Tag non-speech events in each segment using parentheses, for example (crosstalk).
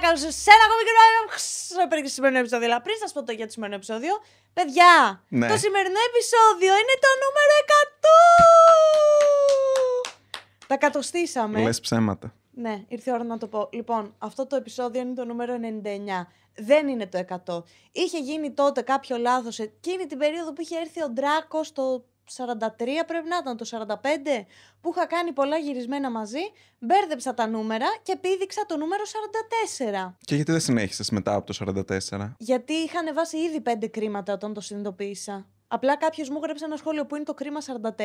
παιδιά, καλώ ήρθατε σε ένα ακόμη και το σημερινό επεισόδιο. Αλλά πριν σας πω το για το σημερινό επεισόδιο, παιδιά, ναι. το σημερινό επεισόδιο είναι το νούμερο 100! Τα κατοστήσαμε. Λες ψέματα. Ναι, ήρθε η ώρα να το πω. Λοιπόν, αυτό το επεισόδιο είναι το νούμερο 99. Δεν είναι το 100. Είχε γίνει τότε κάποιο λάθος εκείνη την περίοδο που είχε έρθει ο Ντράκος στο 43 πρέπει να ήταν, το 45, που είχα κάνει πολλά γυρισμένα μαζί, μπέρδεψα τα νούμερα και πήδηξα το νούμερο 44. Και γιατί δεν συνέχισες μετά από το 44. Γιατί είχα ανεβάσει ήδη 5 κρίματα όταν το συνειδητοποίησα. Απλά κάποιος μου γράψε ένα σχόλιο που είναι το κρίμα 44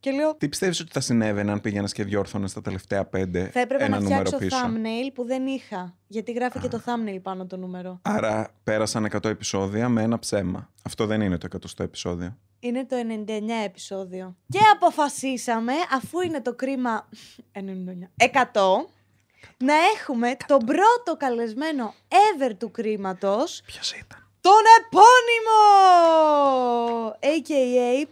και λέω. Τι πιστεύεις ότι θα συνέβαινε αν πήγαινες και διόρθωνες τα τελευταία πέντε. Θα έπρεπε ένα να φτιάξω πίσω. thumbnail που δεν είχα. Γιατί γράφει και το thumbnail πάνω το νούμερο. Άρα πέρασαν 100 επεισόδια με ένα ψέμα. Αυτό δεν είναι το 100 επεισόδιο. Είναι το 99 επεισόδιο. Και αποφασίσαμε, αφού είναι το κρίμα 99, 100, να έχουμε τον πρώτο καλεσμένο ever του κρίματος. Ποιος ήταν? Τον επώνυμο! A.K.A.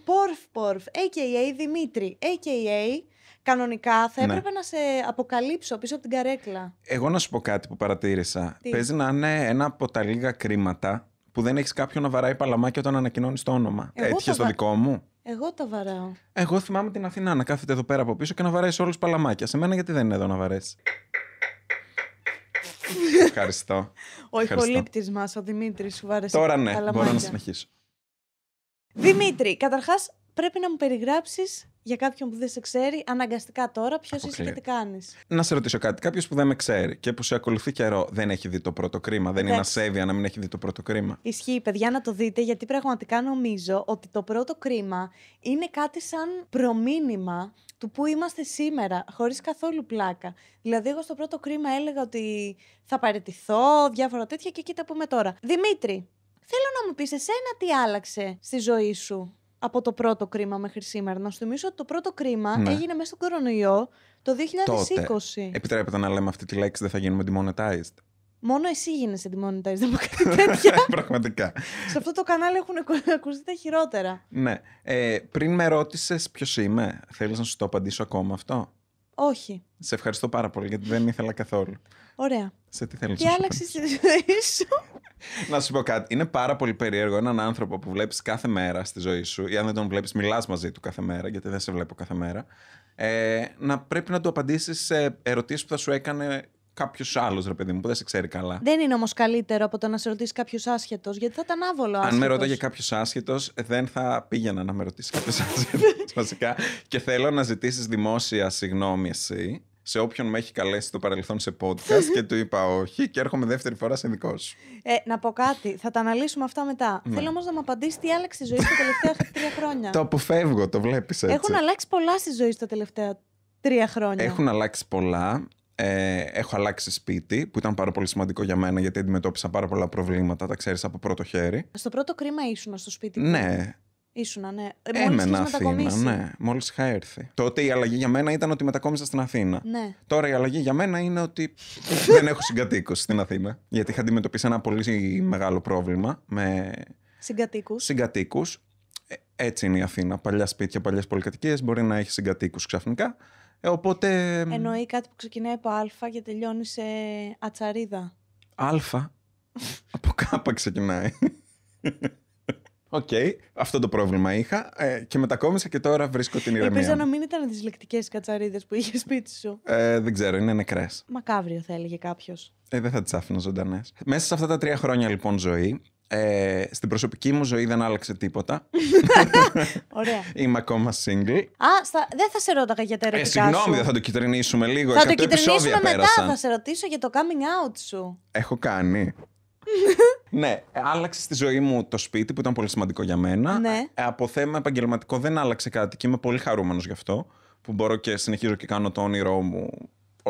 Πορφ, A.K.A. Δημήτρη, A.K.A. Κανονικά θα ναι. έπρεπε να σε αποκαλύψω πίσω από την καρέκλα. Εγώ να σου πω κάτι που παρατήρησα. Παίζει να είναι ένα από τα λίγα κρίματα που δεν έχεις κάποιον να βαράει παλαμάκια όταν ανακοινώνεις το όνομα. Ε, έτυχε το δικό μου. Εγώ τα βαράω. Εγώ θυμάμαι την Αθηνά να κάθεται εδώ πέρα από πίσω και να βαρέσει όλους παλαμάκια. Σε μένα γιατί δεν είναι εδώ να βαρέσεις. Ευχαριστώ. Ο υπολείπτης μας, ο Δημήτρης, σου βάρεσε. Τώρα ναι, μπορώ να συνεχίσω. Δημήτρη, καταρχάς πρέπει να μου περιγράψεις για κάποιον που δεν σε ξέρει, αναγκαστικά τώρα, ποιος είσαι και τι κάνεις. Να σε ρωτήσω κάτι. Κάποιος που δεν με ξέρει και που σε ακολουθεί καιρό δεν έχει δει το πρώτο κρίμα. Δεν είναι ασέβεια να μην έχει δει το πρώτο κρίμα. Ισχύει, παιδιά, να το δείτε, γιατί πραγματικά νομίζω ότι το πρώτο κρίμα είναι κάτι σαν προμήνυμα του που είμαστε σήμερα, χωρίς καθόλου πλάκα. Δηλαδή, εγώ στο πρώτο κρίμα έλεγα ότι θα παραιτηθώ, διάφορα τέτοια και κοίτα που είμαι τώρα. Δημήτρη, θέλω να μου πεις εσένα τι άλλαξε στη ζωή σου από το πρώτο κρίμα μέχρι σήμερα. Να σου θυμίσω ότι το πρώτο κρίμα ναι. έγινε μέσα στον κορονοϊό το 2020. Τότε. Επιτρέπεται να λέμε αυτή τη λέξη, δεν θα γίνουμε demonetized. Μόνο εσύ γίνεσαι demonetized από κάτι τέτοια. (laughs) Πραγματικά. Σε αυτό το κανάλι έχουν ακουστεί τα χειρότερα. Ναι. Ε, πριν με ρώτησες ποιος είμαι, θέλεις να σου το απαντήσω ακόμα αυτό. Όχι. Σε ευχαριστώ πάρα πολύ γιατί δεν ήθελα καθόλου. Ωραία. Σε τι θέλει να άλλαξε τη ζωή σου. να σου πω κάτι. Είναι πάρα πολύ περίεργο έναν άνθρωπο που βλέπεις κάθε μέρα στη ζωή σου, ή αν δεν τον βλέπεις, μιλάς μαζί του κάθε μέρα, γιατί δεν σε βλέπω κάθε μέρα. Ε, να πρέπει να του απαντήσεις σε ερωτήσεις που θα σου έκανε κάποιος άλλος, ρε παιδί μου, που δεν σε ξέρει καλά. Δεν είναι όμως καλύτερο από το να σε ρωτήσει κάποιος άσχετος, γιατί θα ήταν άβολο άσχετο. Αν με ρώταγε κάποιος άσχετος, δεν θα πήγαινα να με ρωτήσει κάποιος (laughs) άσχετος, βασικά. Και θέλω να ζητήσεις δημόσια συγγνώμη σε όποιον με έχει καλέσει το παρελθόν σε podcast και του είπα όχι και έρχομαι δεύτερη φορά σε δικό σου. Ε, να πω κάτι, θα τα αναλύσουμε αυτά μετά. Ναι. Θέλω όμως να μου απαντήσει τι άλλαξε η ζωή στα τελευταία (laughs) τρία χρόνια. το αποφεύγω, το βλέπεις έτσι. Έχουν αλλάξει πολλά στη ζωή στα τελευταία τρία χρόνια. Έχουν αλλάξει πολλά. Ε, έχω αλλάξει σπίτι, που ήταν πάρα πολύ σημαντικό για μένα γιατί αντιμετώπισα πάρα πολλά προβλήματα, τα ξέρεις από πρώτο χέρι. Στο πρώτο κρίμα ήσουν στο σπίτι. Ναι, Ήσουνα, ναι. Ε, μόλις Έμενα Αθήνα, ναι. Μόλις είχα έρθει. Τότε η αλλαγή για μένα ήταν ότι μετακόμισα στην Αθήνα. Ναι. Τώρα η αλλαγή για μένα είναι ότι (laughs) δεν έχω συγκατοίκους στην Αθήνα. Γιατί είχα αντιμετωπίσει ένα πολύ μεγάλο πρόβλημα με. Συγκατοίκους. Συγκατοίκους. Ε, έτσι είναι η Αθήνα. Παλιά σπίτια, παλιές πολυκατοικίες μπορεί να έχεις συγκατοίκους ξαφνικά. Ε, οπότε... Εννοεί κάτι που ξεκινάει από Α και τελειώνει σε ατσαρίδα. Α. από κάπα ξεκινάει. (laughs) Οκ, okay, αυτό το πρόβλημα είχα ε, και μετακόμισα και τώρα βρίσκω την ηρεμία. Ελπίζω να μην ήταν τι λεκτικέ κατσαρίδες που είχες σπίτι σου. Ε, δεν ξέρω, είναι νεκρές. Μακάβριο θα έλεγε κάποιος. Ε, δεν θα τις άφηνα ζωντανές. Μέσα σε αυτά τα τρία χρόνια λοιπόν ζωή, ε, στην προσωπική μου ζωή δεν άλλαξε τίποτα. (laughs) Ωραία. Είμαι ακόμα single. Α, στα... δεν θα σε ρώταγα για τα ε, ερωτικά. Ε, συγγνώμη, θα το κυτρινίσουμε λίγο. Θα το κυτρινίσουμε μετά. Πέρασαν. Θα σε ρωτήσω για το coming out σου. Έχω κάνει. (laughs) ναι, ε, άλλαξε στη ζωή μου το σπίτι που ήταν πολύ σημαντικό για μένα. Ναι. Ε, ε, από θέμα επαγγελματικό δεν άλλαξε κάτι και είμαι πολύ χαρούμενος γι' αυτό. Που μπορώ και συνεχίζω και κάνω το όνειρό μου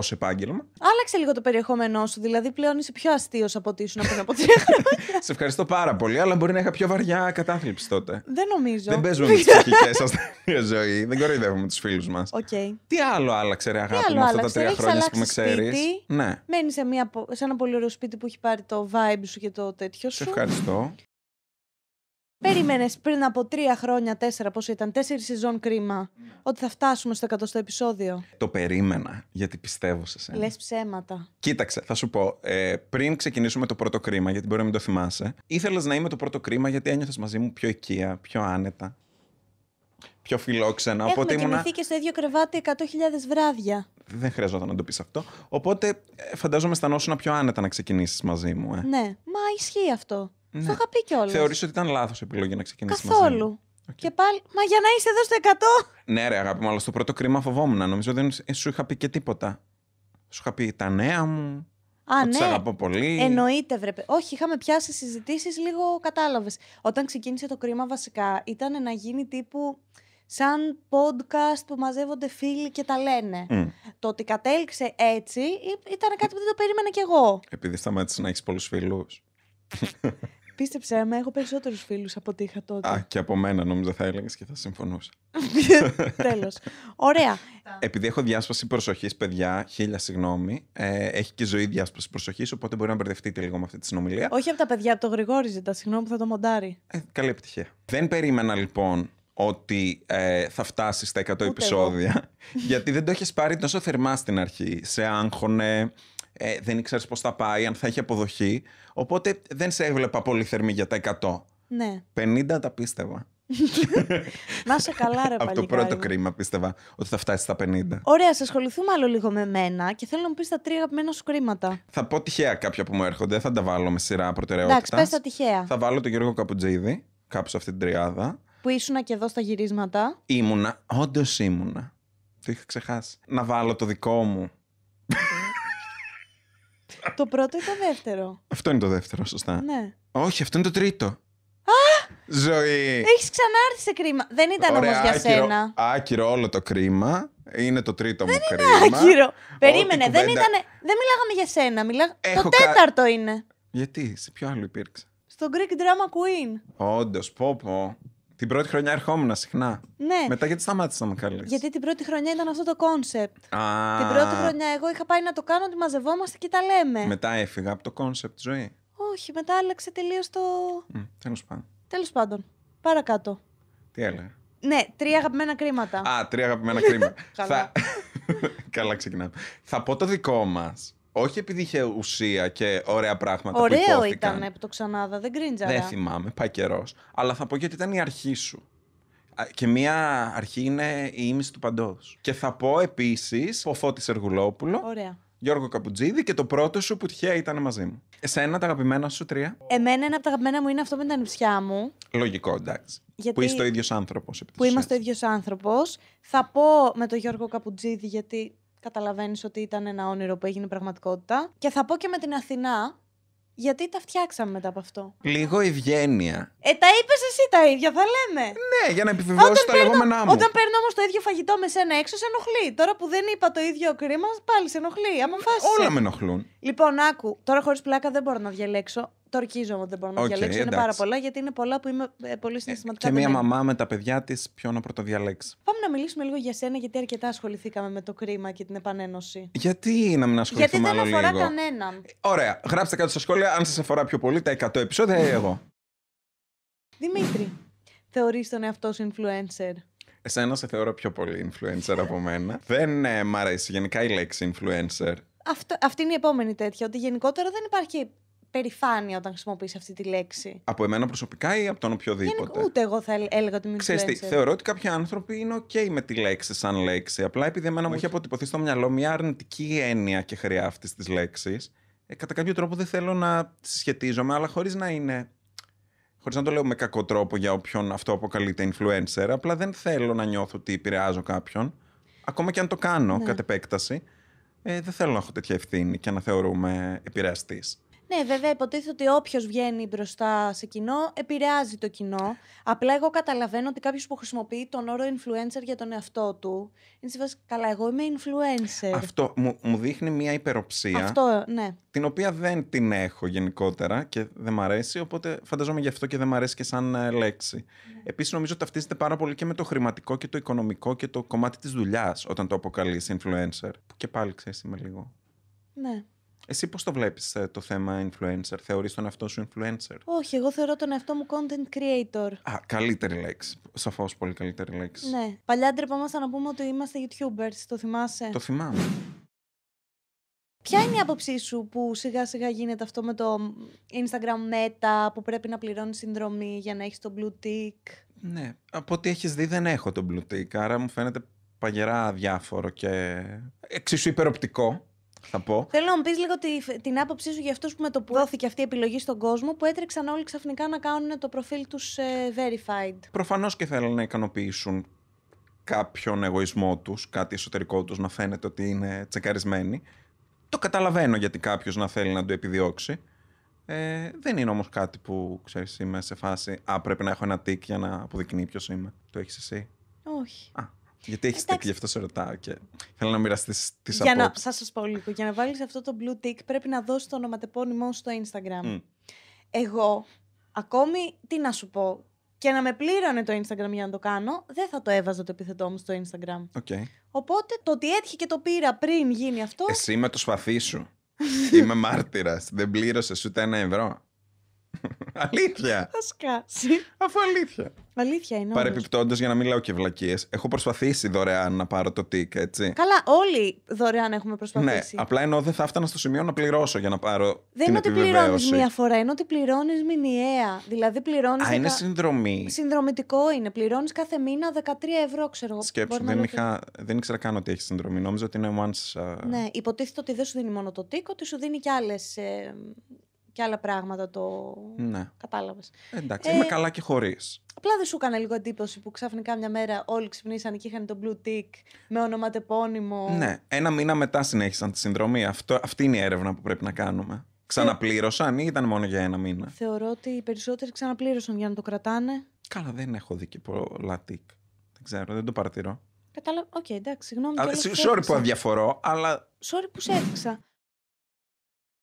ως επάγγελμα. Άλλαξε λίγο το περιεχόμενό σου. Δηλαδή, πλέον είσαι πιο αστείος από ότι ήσουν πριν από τρία χρόνια. (laughs) Σε ευχαριστώ πάρα πολύ, αλλά μπορεί να είχα πιο βαριά κατάθλιψη τότε. Δεν νομίζω. Δεν παίζουμε (laughs) με τις ψυχικέ ασθένειε ζωή. Δεν κοροϊδεύουμε τους φίλους μας. Okay. Τι άλλο άλλαξε, ρε αγάπη μου, αυτά τα τρία χρόνια που με ξέρεις. Ναι. Μένεις σε, σε ένα πολύ ωραίο σπίτι που έχει πάρει το vibe σου και το τέτοιο σου. Σε ευχαριστώ. Περίμενες πριν από τρία χρόνια, τέσσερα, πόσο ήταν, τέσσερι σεζόν κρίμα, ότι θα φτάσουμε στο εκατοστό επεισόδιο. Το περίμενα, γιατί πιστεύω σε σένα. Λες ψέματα. Κοίταξε, θα σου πω, ε, πριν ξεκινήσουμε το πρώτο κρίμα, γιατί μπορεί να μην το θυμάσαι, ήθελα να είμαι το πρώτο κρίμα γιατί ένιωθες μαζί μου πιο οικία, πιο άνετα. Πιο φιλόξενα. Έχουμε οπότε ήμουνα... και στο ίδιο κρεβάτι 100.000 βράδια. Δεν χρειαζόταν να το πεις αυτό. Οπότε ε, φαντάζομαι αισθανόσουν πιο άνετα να ξεκινήσεις μαζί μου. Ε. Ναι, μα ισχύει αυτό. Ναι. Στο είχα πει κιόλας. Θεωρείς ότι ήταν λάθος επιλογή να ξεκινήσεις Καθόλου. Okay. Και πάλι, μα για να είσαι εδώ στο 100. Ναι, ρε αγάπη μου, αλλά στο πρώτο κρίμα φοβόμουν. Νομίζω δεν ε, σου είχα πει και τίποτα. Σου είχα πει τα νέα μου. Α, ότι ναι. αγαπώ πολύ. Εννοείται, βρε. Όχι, είχαμε πιάσει συζητήσεις, λίγο κατάλαβες. Όταν ξεκίνησε το κρίμα, βασικά ήταν να γίνει τύπου σαν podcast που μαζεύονται φίλοι και τα λένε. Mm. Το ότι κατέληξε έτσι ήταν κάτι που δεν το περίμενα κι εγώ. Επειδή σταμάτησε να έχεις πολλούς φίλους. (laughs) Πίστεψέ με, έχω περισσότερους φίλους από ό,τι είχα τότε. Α, και από μένα νόμιζα θα έλεγες και θα συμφωνούσα. (laughs) Τέλος. Ωραία. Επειδή έχω διάσπαση προσοχής, παιδιά, χίλια συγγνώμη. Ε, έχει και ζωή διάσπαση προσοχής, οπότε μπορεί να μπερδευτείτε λίγο με αυτή τη συνομιλία. Όχι από τα παιδιά, από το Γρηγόρη ζητά. Συγγνώμη που θα το μοντάρει. Ε, καλή επιτυχία. Δεν περίμενα λοιπόν ότι ε, θα φτάσει στα 100 επεισόδια. (laughs) γιατί δεν το έχεις πάρει τόσο θερμά στην αρχή. Σε άγχωνε, ε, δεν ήξερες πώς θα πάει, αν θα έχει αποδοχή. Οπότε δεν σε έβλεπα πολύ θερμή για τα 100. Ναι. 50 τα πίστευα. (laughs) Να σε καλά, ρε Από το πρώτο κρίμα πίστευα ότι θα φτάσει στα 50. Ωραία, σε ασχοληθούμε άλλο λίγο με μένα και θέλω να μου πεις τα τρία αγαπημένα σου κρίματα. Θα πω τυχαία κάποια που μου έρχονται, θα τα βάλω με σειρά προτεραιότητα. Εντάξει, πες τα τυχαία. Θα βάλω τον Γιώργο Καπουτζίδη, κάπου σε αυτή την τριάδα. Που ήσουν και εδώ στα γυρίσματα. Ήμουνα, όντως ήμουνα. Το είχα ξεχάσει. Να βάλω το δικό μου το πρώτο ή το δεύτερο. Αυτό είναι το δεύτερο, σωστά. Ναι. Όχι, αυτό είναι το τρίτο. Α! Ζωή. Έχεις ξανάρθει σε κρίμα. Δεν ήταν όμως για σένα. Άκυρο όλο το κρίμα. Είναι το τρίτο δεν μου είναι Άκυρο. Περίμενε, δεν, ήταν... δεν μιλάγαμε για σένα. Μιλά... το τέταρτο είναι. Γιατί, σε ποιο άλλο υπήρξε. Στο Greek Drama Queen. Όντως, πω πω. Την πρώτη χρονιά ερχόμουν συχνά. Ναι. Μετά γιατί σταμάτησα να με καλέσει. Γιατί την πρώτη χρονιά ήταν αυτό το κόνσεπτ. Την πρώτη χρονιά εγώ είχα πάει να το κάνω ότι μαζευόμαστε και τα λέμε. Μετά έφυγα από το κόνσεπτ ζωή. Όχι, μετά άλλαξε τελείως το. Τέλος πάντων. Τέλος πάντων. Παρακάτω. Τι έλεγα. Ναι, τρία αγαπημένα κρίματα. Α, τρία αγαπημένα κρίματα. (laughs) Καλά. (laughs) Καλά ξεκινάμε. Θα πω το δικό μας. Όχι επειδή είχε ουσία και ωραία πράγματα Ωραίο που Ωραίο ήταν που το ξανάδα, δεν κρίντζαρα. Δεν θυμάμαι, πάει καιρός. Αλλά θα πω γιατί ήταν η αρχή σου. Και μία αρχή είναι η ίμιση του παντός. Και θα πω επίσης ο Φώτης Εργουλόπουλο. Ωραία. Γιώργο Καπουτζίδη και το πρώτο σου που τυχαία ήταν μαζί μου. Εσένα τα αγαπημένα σου τρία. Εμένα ένα από τα αγαπημένα μου είναι αυτό με τα νησιά μου. Λογικό, εντάξει. Γιατί... Που είσαι ο ίδιος άνθρωπος. Που είμαστε ο ίδιος άνθρωπος. Θα πω με τον Γιώργο Καπουτζίδη γιατί καταλαβαίνεις ότι ήταν ένα όνειρο που έγινε πραγματικότητα. Και θα πω και με την Αθηνά, γιατί τα φτιάξαμε μετά από αυτό. Λίγο ευγένεια. Ε, τα είπες εσύ τα ίδια, θα λέμε. Ναι, για να επιβεβαιώσει τα παίρνω, λεγόμενά μου. Όταν παίρνω όμως το ίδιο φαγητό με σένα έξω, σε ενοχλεί. Τώρα που δεν είπα το ίδιο κρίμα, πάλι σε ενοχλεί. Άμα φάσει. Όλα με ενοχλούν. Λοιπόν, άκου, τώρα χωρίς πλάκα δεν μπορώ να διαλέξω. Το ορκίζω δεν μπορώ να okay, διαλέξω. Είναι πάρα πολλά γιατί είναι πολλά που είμαι ε, πολύ ε, συναισθηματικά. και μία μαμά με τα παιδιά της, ποιο να πρωτοδιαλέξει. Πάμε να μιλήσουμε λίγο για σένα, γιατί αρκετά ασχοληθήκαμε με το κρίμα και την επανένωση. Γιατί να μην ασχοληθούμε με άλλο λίγο. Γιατί δεν αφορά κανέναν. Ωραία. Γράψτε κάτω στα σχόλια αν σας αφορά πιο πολύ τα 100 επεισόδια ή εγώ. Δημήτρη, θεωρείς τον εαυτό σου influencer. Εσένα σε θεωρώ πιο πολύ influencer από μένα. (laughs) Δεν ε, μ' αρέσει γενικά η λέξη influencer. Αυτό, αυτή είναι η επόμενη τέτοια. Ότι γενικότερα δεν υπάρχει περηφάνεια όταν χρησιμοποιείς αυτή τη λέξη. Από εμένα προσωπικά ή από τον οποιοδήποτε. Δεν ούτε εγώ θα έλεγα ότι μην Ξέρεις θεωρώ ότι κάποιοι άνθρωποι είναι OK με τη λέξη σαν λέξη. Απλά επειδή εμένα μου έχει αποτυπωθεί στο μυαλό μια αρνητική έννοια και χρειά αυτής της λέξης. Ε, κατά κάποιο τρόπο δεν θέλω να συσχετίζομαι, αλλά χωρίς να είναι. Χωρίς να το λέω με κακό τρόπο για όποιον αυτό αποκαλείται influencer. Απλά δεν θέλω να νιώθω ότι επηρεάζω κάποιον. Ακόμα και αν το κάνω ναι. κατ' επέκταση. Ε, δεν θέλω να έχω τέτοια ευθύνη και να θεωρούμε επηρεαστής. Ναι, βέβαια, υποτίθεται ότι όποιος βγαίνει μπροστά σε κοινό επηρεάζει το κοινό. Απλά εγώ καταλαβαίνω ότι κάποιος που χρησιμοποιεί τον όρο influencer για τον εαυτό του είναι σε βάση. Καλά, εγώ είμαι influencer. Αυτό μου, μου δείχνει μια υπεροψία. Αυτό, ναι. Την οποία δεν την έχω γενικότερα και δεν μ' αρέσει. Οπότε φανταζόμαι γι' αυτό και δεν μ' αρέσει και σαν ε, λέξη. Ναι. Επίσης, νομίζω ταυτίζεται πάρα πολύ και με το χρηματικό και το οικονομικό και το κομμάτι της δουλειάς όταν το αποκαλείς influencer. Που και πάλι ξέρεις, με λίγο. Ναι. Εσύ πώς το βλέπεις ε, το θέμα influencer, θεωρείς τον εαυτό σου influencer? Όχι, εγώ θεωρώ τον εαυτό μου content creator. Α, καλύτερη λέξη, σαφώς πολύ καλύτερη λέξη. Ναι, παλιά ντρεπόμασταν να πούμε ότι είμαστε youtubers, το θυμάσαι? Το θυμάμαι. Ποια είναι η άποψή σου που σιγά σιγά γίνεται αυτό με το Instagram Meta που πρέπει να πληρώνεις συνδρομή για να έχεις το Blue Tick. Ναι, από ό,τι έχεις δει δεν έχω το Blue Tick, άρα μου φαίνεται παγερά διάφορο και εξίσου υπεροπτικό. Θέλω να μου πεις λίγο την άποψή σου για αυτούς που με το που δόθηκε αυτή η επιλογή στον κόσμο που έτρεξαν όλοι ξαφνικά να κάνουν το προφίλ τους ε, verified. Προφανώς και θέλουν να ικανοποιήσουν κάποιον εγωισμό τους, κάτι εσωτερικό τους να φαίνεται ότι είναι τσεκαρισμένοι. Το καταλαβαίνω γιατί κάποιος να θέλει να το επιδιώξει. Ε, δεν είναι όμως κάτι που ξέρεις, είμαι σε φάση. Α, πρέπει να έχω ένα τικ για να αποδεικνύει ποιος είμαι. Το έχεις εσύ. Όχι. Α, γιατί έχεις τέτοιο, γι' αυτό σε ρωτάω και θέλω να μοιραστείς τις απόψεις. Θα σας πω λίγο. Για να βάλεις αυτό το blue tick, πρέπει να δώσεις το ονοματεπώνυμό στο Instagram. Εγώ, ακόμη, τι να σου πω, και να με πλήρωνε το Instagram για να το κάνω, δεν θα το έβαζα το επιθετό μου στο Instagram. Okay. Οπότε το ότι έτυχε και το πήρα πριν γίνει αυτό. Εσύ με το σπαθί σου. (laughs) Είμαι μάρτυρας. Δεν πλήρωσες ούτε ένα ευρώ αλήθεια. Θα σκάσει. Αφού αλήθεια. Αλήθεια είναι. Παρεπιπτόντως, για να μην λέω και βλακίες, έχω προσπαθήσει δωρεάν να πάρω το τικ, έτσι. Καλά, όλοι δωρεάν έχουμε προσπαθήσει. Ναι, απλά ενώ δεν θα έφτανα στο σημείο να πληρώσω για να πάρω. Δεν είναι ότι πληρώνεις μία φορά, είναι ότι πληρώνεις μηνιαία. Δηλαδή πληρώνεις. Α, είναι συνδρομή. Συνδρομητικό είναι. Πληρώνεις κάθε μήνα 13 ευρώ, ξέρω εγώ. Σκέψου, δεν, είχα... δεν ήξερα καν ότι έχεις συνδρομή. Νόμιζα ότι είναι once. Uh... Ναι, υποτίθεται ότι δεν σου δίνει μόνο το τικ, ότι σου δίνει κι άλλες. Ε, και άλλα πράγματα το ναι. κατάλαβες. Εντάξει, ε, είμαι καλά και χωρίς. Απλά δεν σου έκανε λίγο εντύπωση που ξαφνικά μια μέρα όλοι ξυπνήσαν και είχαν τον blue tick με ονοματεπώνυμο. Ναι, ένα μήνα μετά συνέχισαν τη συνδρομή. Αυτό, αυτή είναι η έρευνα που πρέπει να κάνουμε. Ε, ξαναπλήρωσαν ή ήταν μόνο για ένα μήνα. Θεωρώ ότι οι περισσότεροι ξαναπλήρωσαν για να το κρατάνε. Καλά, δεν έχω δει και πολλά Tick. Δεν ξέρω, δεν το παρατηρώ. Κατάλαβα. Οκ, okay, εντάξει, συγγνώμη. Συγγνώμη που αδιαφορώ, αλλά. Συγγνώμη που σε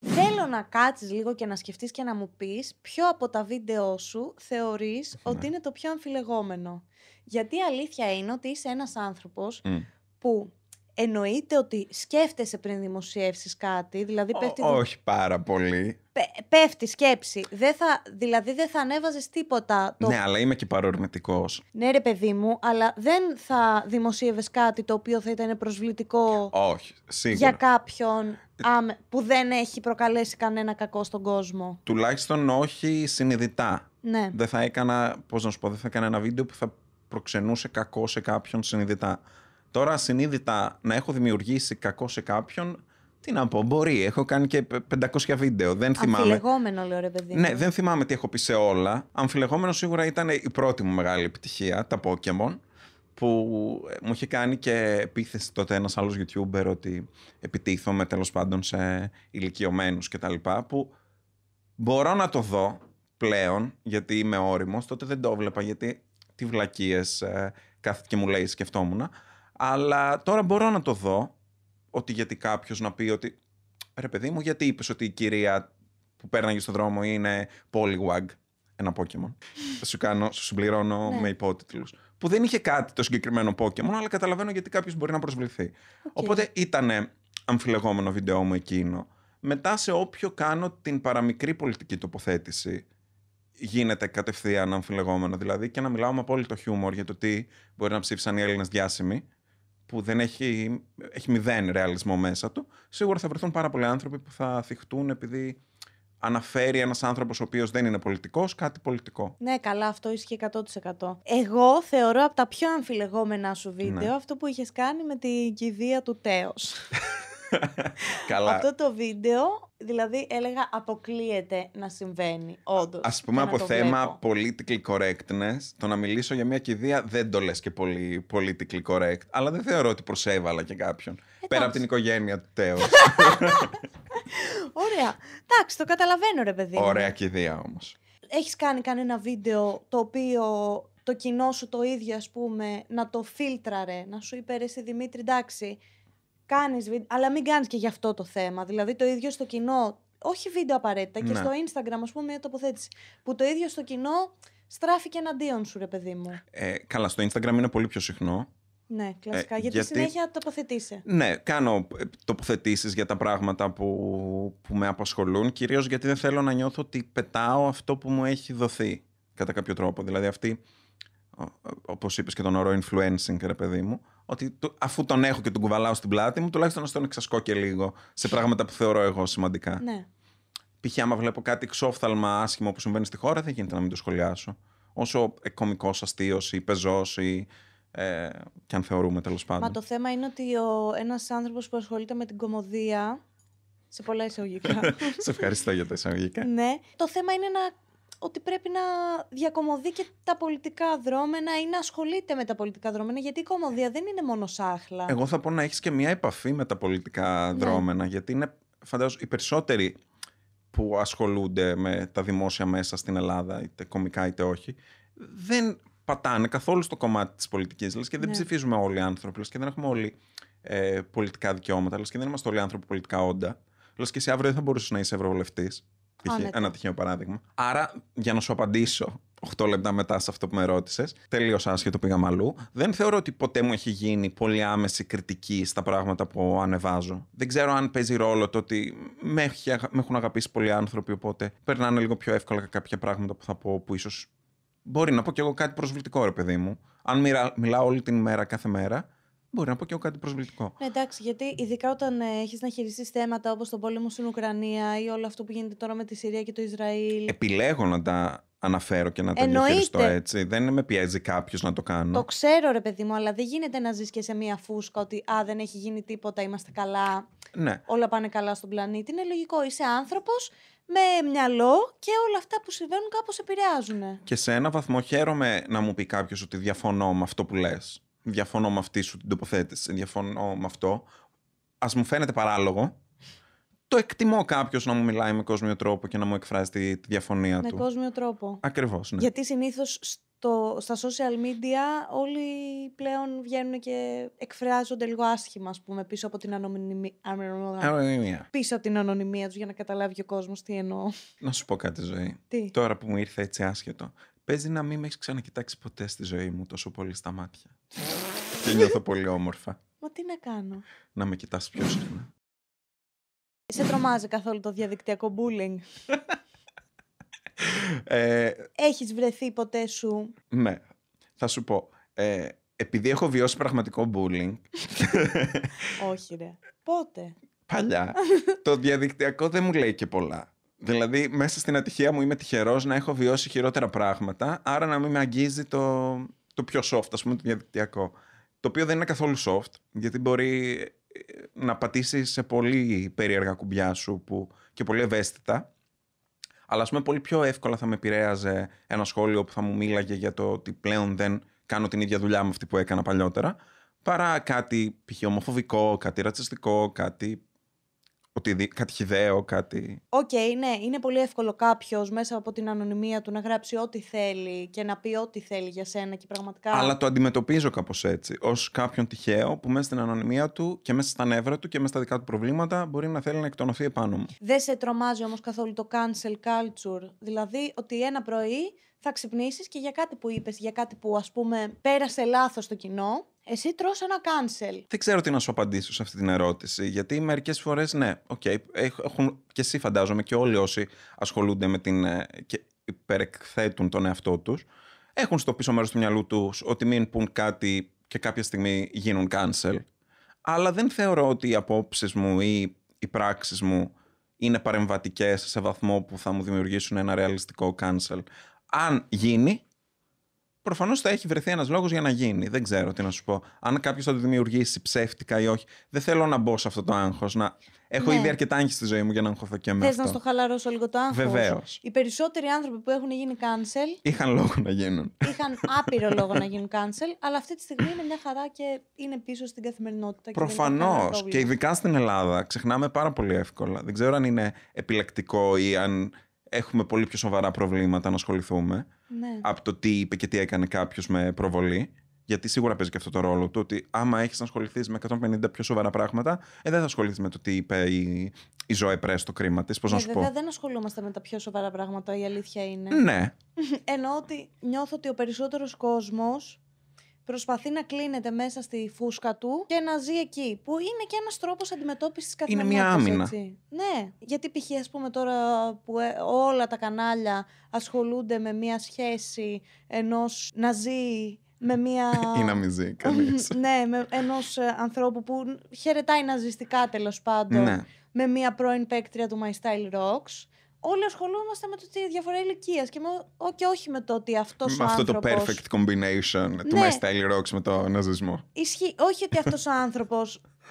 Θέλω να κάτσεις λίγο και να σκεφτείς και να μου πεις ποιο από τα βίντεο σου θεωρείς ναι. ότι είναι το πιο αμφιλεγόμενο. Γιατί η αλήθεια είναι ότι είσαι ένας άνθρωπος που εννοείται ότι σκέφτεσαι πριν δημοσιεύσεις κάτι, δηλαδή πέφτει... όχι πάρα πολύ. Πέφτει σκέψη. δηλαδή δεν θα ανέβαζες τίποτα. Ναι, αλλά είμαι και παρορμητικός. Ναι ρε παιδί μου, αλλά δεν θα δημοσίευες κάτι το οποίο θα ήταν προσβλητικό όχι, σίγουρα. για κάποιον ε, που δεν έχει προκαλέσει κανένα κακό στον κόσμο. Τουλάχιστον όχι συνειδητά. Ναι. Δεν θα έκανα, πώς να σου πω, δεν θα έκανα ένα βίντεο που θα προξενούσε κακό σε κάποιον συνειδητά. Τώρα συνείδητα να έχω δημιουργήσει κακό σε κάποιον, τι να πω, μπορεί. Έχω κάνει και 500 βίντεο. Δεν θυμάμαι. Αμφιλεγόμενο, λέω ρε παιδί. Ναι, δεν θυμάμαι τι έχω πει σε όλα. Αμφιλεγόμενο σίγουρα ήταν η πρώτη μου μεγάλη επιτυχία, τα Pokémon. Που ε, μου είχε κάνει και επίθεση τότε ένας άλλος YouTuber ότι επιτίθομαι τέλος πάντων σε ηλικιωμένους κτλ. Που μπορώ να το δω πλέον, γιατί είμαι όριμος. Τότε δεν το βλέπα, γιατί τι βλακίες ε, κάθεται και μου λέει σκεφτόμουν. Αλλά τώρα μπορώ να το δω ότι γιατί κάποιος να πει ότι. Ρε παιδί μου, γιατί είπες ότι η κυρία που πέρναγε στον δρόμο είναι Polywag, ένα Pokémon. σου, κάνω, σου συμπληρώνω ναι. με υπότιτλους. Που δεν είχε κάτι το συγκεκριμένο Pokémon, αλλά καταλαβαίνω γιατί κάποιος μπορεί να προσβληθεί. Οπότε ήταν αμφιλεγόμενο βίντεο μου εκείνο. Μετά σε όποιο κάνω την παραμικρή πολιτική τοποθέτηση γίνεται κατευθείαν αμφιλεγόμενο δηλαδή και να μιλάω με απόλυτο χιούμορ για το τι μπορεί να ψήφισαν οι Έλληνες διάσημοι που δεν έχει, έχει μηδέν ρεαλισμό μέσα του, σίγουρα θα βρεθούν πάρα πολλοί άνθρωποι που θα θυχτούν επειδή αναφέρει ένας άνθρωπος ο οποίος δεν είναι πολιτικός... κάτι πολιτικό. Ναι, καλά, αυτό ισχύει 100%. Εγώ θεωρώ από τα πιο αμφιλεγόμενα σου βίντεο ναι. αυτό που είχες κάνει με την κηδεία του Τέος... (laughs) (laughs) Αυτό το βίντεο, δηλαδή έλεγα αποκλείεται να συμβαίνει, όντως. Ας πούμε από θέμα political correctness, το να μιλήσω για μια κηδεία δεν το λες και πολύ political correct. Αλλά δεν θεωρώ ότι προσέβαλα και κάποιον. πέρα από την οικογένεια του Τέος. (laughs) Ωραία. Εντάξει, το καταλαβαίνω ρε παιδί. Ωραία κηδεία όμως. Έχεις κάνει κανένα βίντεο το οποίο το κοινό σου το ίδιο, ας πούμε, να το φίλτραρε, να σου είπε Δημήτρη, εντάξει, κάνεις βίντεο, αλλά μην κάνεις και γι' αυτό το θέμα. Δηλαδή το ίδιο στο κοινό, όχι βίντεο απαραίτητα, και ναι. στο Instagram ας πούμε μια τοποθέτηση, που το ίδιο στο κοινό στράφηκε εναντίον σου ρε παιδί μου. Ε, καλά, στο Instagram είναι πολύ πιο συχνό. Ναι, ε, κλασικά. γιατί, γιατί συνέχεια τοποθετήσει. Ναι, κάνω ε, τοποθετήσεις για τα πράγματα που, που με απασχολούν. κυρίως γιατί δεν θέλω να νιώθω ότι πετάω αυτό που μου έχει δοθεί. Κατά κάποιο τρόπο. Δηλαδή, αυτή Όπως είπες και τον όρο influencing, ρε παιδί μου, ότι αφού τον έχω και τον κουβαλάω στην πλάτη μου, τουλάχιστον να τον εξασκώ και λίγο σε πράγματα που θεωρώ εγώ σημαντικά. Ναι. Π.χ. άμα βλέπω κάτι εξόφθαλμα άσχημο που συμβαίνει στη χώρα, δεν γίνεται να μην το σχολιάσω. Όσο κωμικός αστείος ή πεζός ή. Ε, και αν θεωρούμε τέλος πάντων. Μα το θέμα είναι ότι ο, ένας άνθρωπος που ασχολείται με την κομμωδία σε πολλά εισαγωγικά. (laughs) σε ευχαριστώ για τα εισαγωγικά. ναι. Το θέμα είναι να ότι πρέπει να διακομωδεί και τα πολιτικά δρόμενα ή να ασχολείται με τα πολιτικά δρόμενα, γιατί η κομμωδία δεν είναι μόνο σάχλα. Εγώ θα πω να έχεις και μια επαφή με τα πολιτικά ναι. δρόμενα, γιατί είναι φαντάζομαι οι περισσότεροι που ασχολούνται με τα δημόσια μέσα στην Ελλάδα, είτε κομικά είτε όχι, δεν πατάνε καθόλου στο κομμάτι της πολιτικής λες και δεν ναι. ψηφίζουμε όλοι οι άνθρωποι, λες και δεν έχουμε όλοι ε, πολιτικά δικαιώματα, λες και δεν είμαστε όλοι άνθρωποι πολιτικά όντα, λες και εσύ αύριο δεν θα μπορούσες να είσαι ευρωβουλευτής. Ναι. Ένα τυχαίο παράδειγμα. Άρα, για να σου απαντήσω 8 λεπτά μετά σε αυτό που με ρώτησες, τελείως άσχετο πήγαμε αλλού. Δεν θεωρώ ότι ποτέ μου έχει γίνει πολύ άμεση κριτική στα πράγματα που ανεβάζω. Δεν ξέρω αν παίζει ρόλο το ότι με, έχουν αγαπήσει πολλοί άνθρωποι, οπότε περνάνε λίγο πιο εύκολα κάποια πράγματα που θα πω που ίσως μπορεί να πω κι εγώ κάτι προσβλητικό, ρε παιδί μου. Αν μιλάω όλη την ημέρα κάθε μέρα, Μπορεί να πω και εγώ κάτι προσβλητικό. Ναι, εντάξει, γιατί ειδικά όταν ε, έχεις να χειριστείς θέματα όπως τον πόλεμο στην Ουκρανία ή όλο αυτό που γίνεται τώρα με τη Συρία και το Ισραήλ. Επιλέγω να τα αναφέρω και να τα διαχειριστώ έτσι. Δεν με πιέζει κάποιος να το κάνω. Το ξέρω, ρε παιδί μου, αλλά δεν γίνεται να ζεις και σε μία φούσκα ότι α, δεν έχει γίνει τίποτα, είμαστε καλά. Ναι. Όλα πάνε καλά στον πλανήτη. Είναι λογικό. Είσαι άνθρωπος με μυαλό και όλα αυτά που συμβαίνουν κάπως επηρεάζουν. Και σε ένα βαθμό χαίρομαι να μου πει κάποιος ότι διαφωνώ με αυτό που λες διαφωνώ με αυτή σου την τοποθέτηση, διαφωνώ με αυτό. Ας μου φαίνεται παράλογο. Το εκτιμώ κάποιος να μου μιλάει με κόσμιο τρόπο και να μου εκφράζει τη, διαφωνία του. Με κόσμιο τρόπο. Ακριβώς. Ναι. Γιατί συνήθως στα social media όλοι πλέον βγαίνουν και εκφράζονται λίγο άσχημα, πούμε, πίσω από την ανωνυμία. Πίσω από την ανωνυμία τους για να καταλάβει ο κόσμος τι εννοώ. Να σου πω κάτι, Ζωή. Τι? Τώρα που μου ήρθε έτσι άσχετο. Παίζει να μην με έχεις ξανακοιτάξει ποτέ στη ζωή μου τόσο πολύ στα μάτια. και νιώθω πολύ όμορφα. Μα τι να κάνω. Να με κοιτάς πιο συχνά. Σε τρομάζει καθόλου το διαδικτυακό bullying. ε, Έχεις βρεθεί ποτέ σου. Ναι. Θα σου πω. Ε, επειδή έχω βιώσει πραγματικό bullying. Όχι ρε. Πότε. Παλιά. το διαδικτυακό δεν μου λέει και πολλά. Δηλαδή, μέσα στην ατυχία μου είμαι τυχερός να έχω βιώσει χειρότερα πράγματα, άρα να μην με αγγίζει το, το πιο soft, ας πούμε, το διαδικτυακό. Το οποίο δεν είναι καθόλου soft, γιατί μπορεί ε, να πατήσει σε πολύ περίεργα κουμπιά σου που, και πολύ ευαίσθητα. Αλλά, ας πούμε, πολύ πιο εύκολα θα με επηρέαζε ένα σχόλιο που θα μου μίλαγε για το ότι πλέον δεν κάνω την ίδια δουλειά με αυτή που έκανα παλιότερα, παρά κάτι π.χ. ομοφοβικό, κάτι ρατσιστικό, κάτι ότι κάτι χιδαίο, κάτι. Οκ, ναι. Είναι πολύ εύκολο κάποιος μέσα από την ανωνυμία του να γράψει ό,τι θέλει και να πει ό,τι θέλει για σένα και πραγματικά. Αλλά το αντιμετωπίζω κάπως έτσι. Ως κάποιον τυχαίο που μέσα στην ανωνυμία του και μέσα στα νεύρα του και μέσα στα δικά του προβλήματα μπορεί να θέλει να εκτονωθεί επάνω μου. Δεν σε τρομάζει όμως καθόλου το cancel culture. Δηλαδή ότι ένα πρωί θα ξυπνήσεις και για κάτι που είπες για κάτι που ας πούμε πέρασε λάθος το κοινό, εσύ τρως ένα cancel. Δεν ξέρω τι να σου απαντήσω σε αυτή την ερώτηση, γιατί μερικές φορές ναι, okay, έχουν και εσύ φαντάζομαι και όλοι όσοι ασχολούνται με την... Ε, και υπερεκθέτουν τον εαυτό τους, έχουν στο πίσω μέρος του μυαλού τους ότι μην πούν κάτι και κάποια στιγμή γίνουν cancel. Αλλά δεν θεωρώ ότι οι απόψεις μου ή οι πράξεις μου είναι παρεμβατικές σε βαθμό που θα μου δημιουργήσουν ένα ρεαλιστικό cancel αν γίνει, προφανώς θα έχει βρεθεί ένας λόγος για να γίνει. Δεν ξέρω τι να σου πω. Αν κάποιος θα το δημιουργήσει ψεύτικα ή όχι. Δεν θέλω να μπω σε αυτό το άγχος. Να... Έχω ναι. ήδη αρκετά άγχη στη ζωή μου για να αγχωθώ και εμένα. Θε να στο χαλαρώσω λίγο το άγχος. Βεβαίως. Οι περισσότεροι άνθρωποι που έχουν γίνει cancel. Είχαν λόγο να γίνουν. Είχαν άπειρο λόγο να γίνουν cancel, αλλά αυτή τη στιγμή είναι μια χαρά και είναι πίσω στην καθημερινότητα. Προφανώ. Και, και ειδικά στην Ελλάδα ξεχνάμε πάρα πολύ εύκολα. Δεν ξέρω αν είναι επιλεκτικό ή αν έχουμε πολύ πιο σοβαρά προβλήματα να ασχοληθούμε ναι. από το τι είπε και τι έκανε κάποιος με προβολή. Γιατί σίγουρα παίζει και αυτό το ρόλο του ότι άμα έχεις να ασχοληθείς με 150 πιο σοβαρά πράγματα, ε, δεν θα ασχοληθεί με το τι είπε η, Ζωή Πρέστο, Πρέ στο κρίμα της. να ναι, σου βέβαια, πω. δεν ασχολούμαστε με τα πιο σοβαρά πράγματα, η αλήθεια είναι. Ναι. Εννοώ ότι νιώθω ότι ο περισσότερος κόσμος προσπαθεί να κλείνεται μέσα στη φούσκα του και να ζει εκεί. Που είναι και ένας τρόπος αντιμετώπισης της καθημερινή. Είναι μια άμυνα. Έτσι. Ναι. Γιατί π.χ. ας πούμε τώρα που ε, όλα τα κανάλια ασχολούνται με μια σχέση ενός να ζει με μια. (laughs) ή να μην ζει (laughs) κανείς. ναι, με ενός ε, ανθρώπου που χαιρετάει ναζιστικά τέλος πάντων. Ναι. Με μια πρώην παίκτρια του My Style Rocks όλοι ασχολούμαστε με το τι διαφορά ηλικίας και, όχι με το ότι αυτός ο άνθρωπο. Με αυτό το perfect combination ναι. του My Style Rocks με το ναζισμό. Ισχύει. Όχι ότι αυτός ο άνθρωπος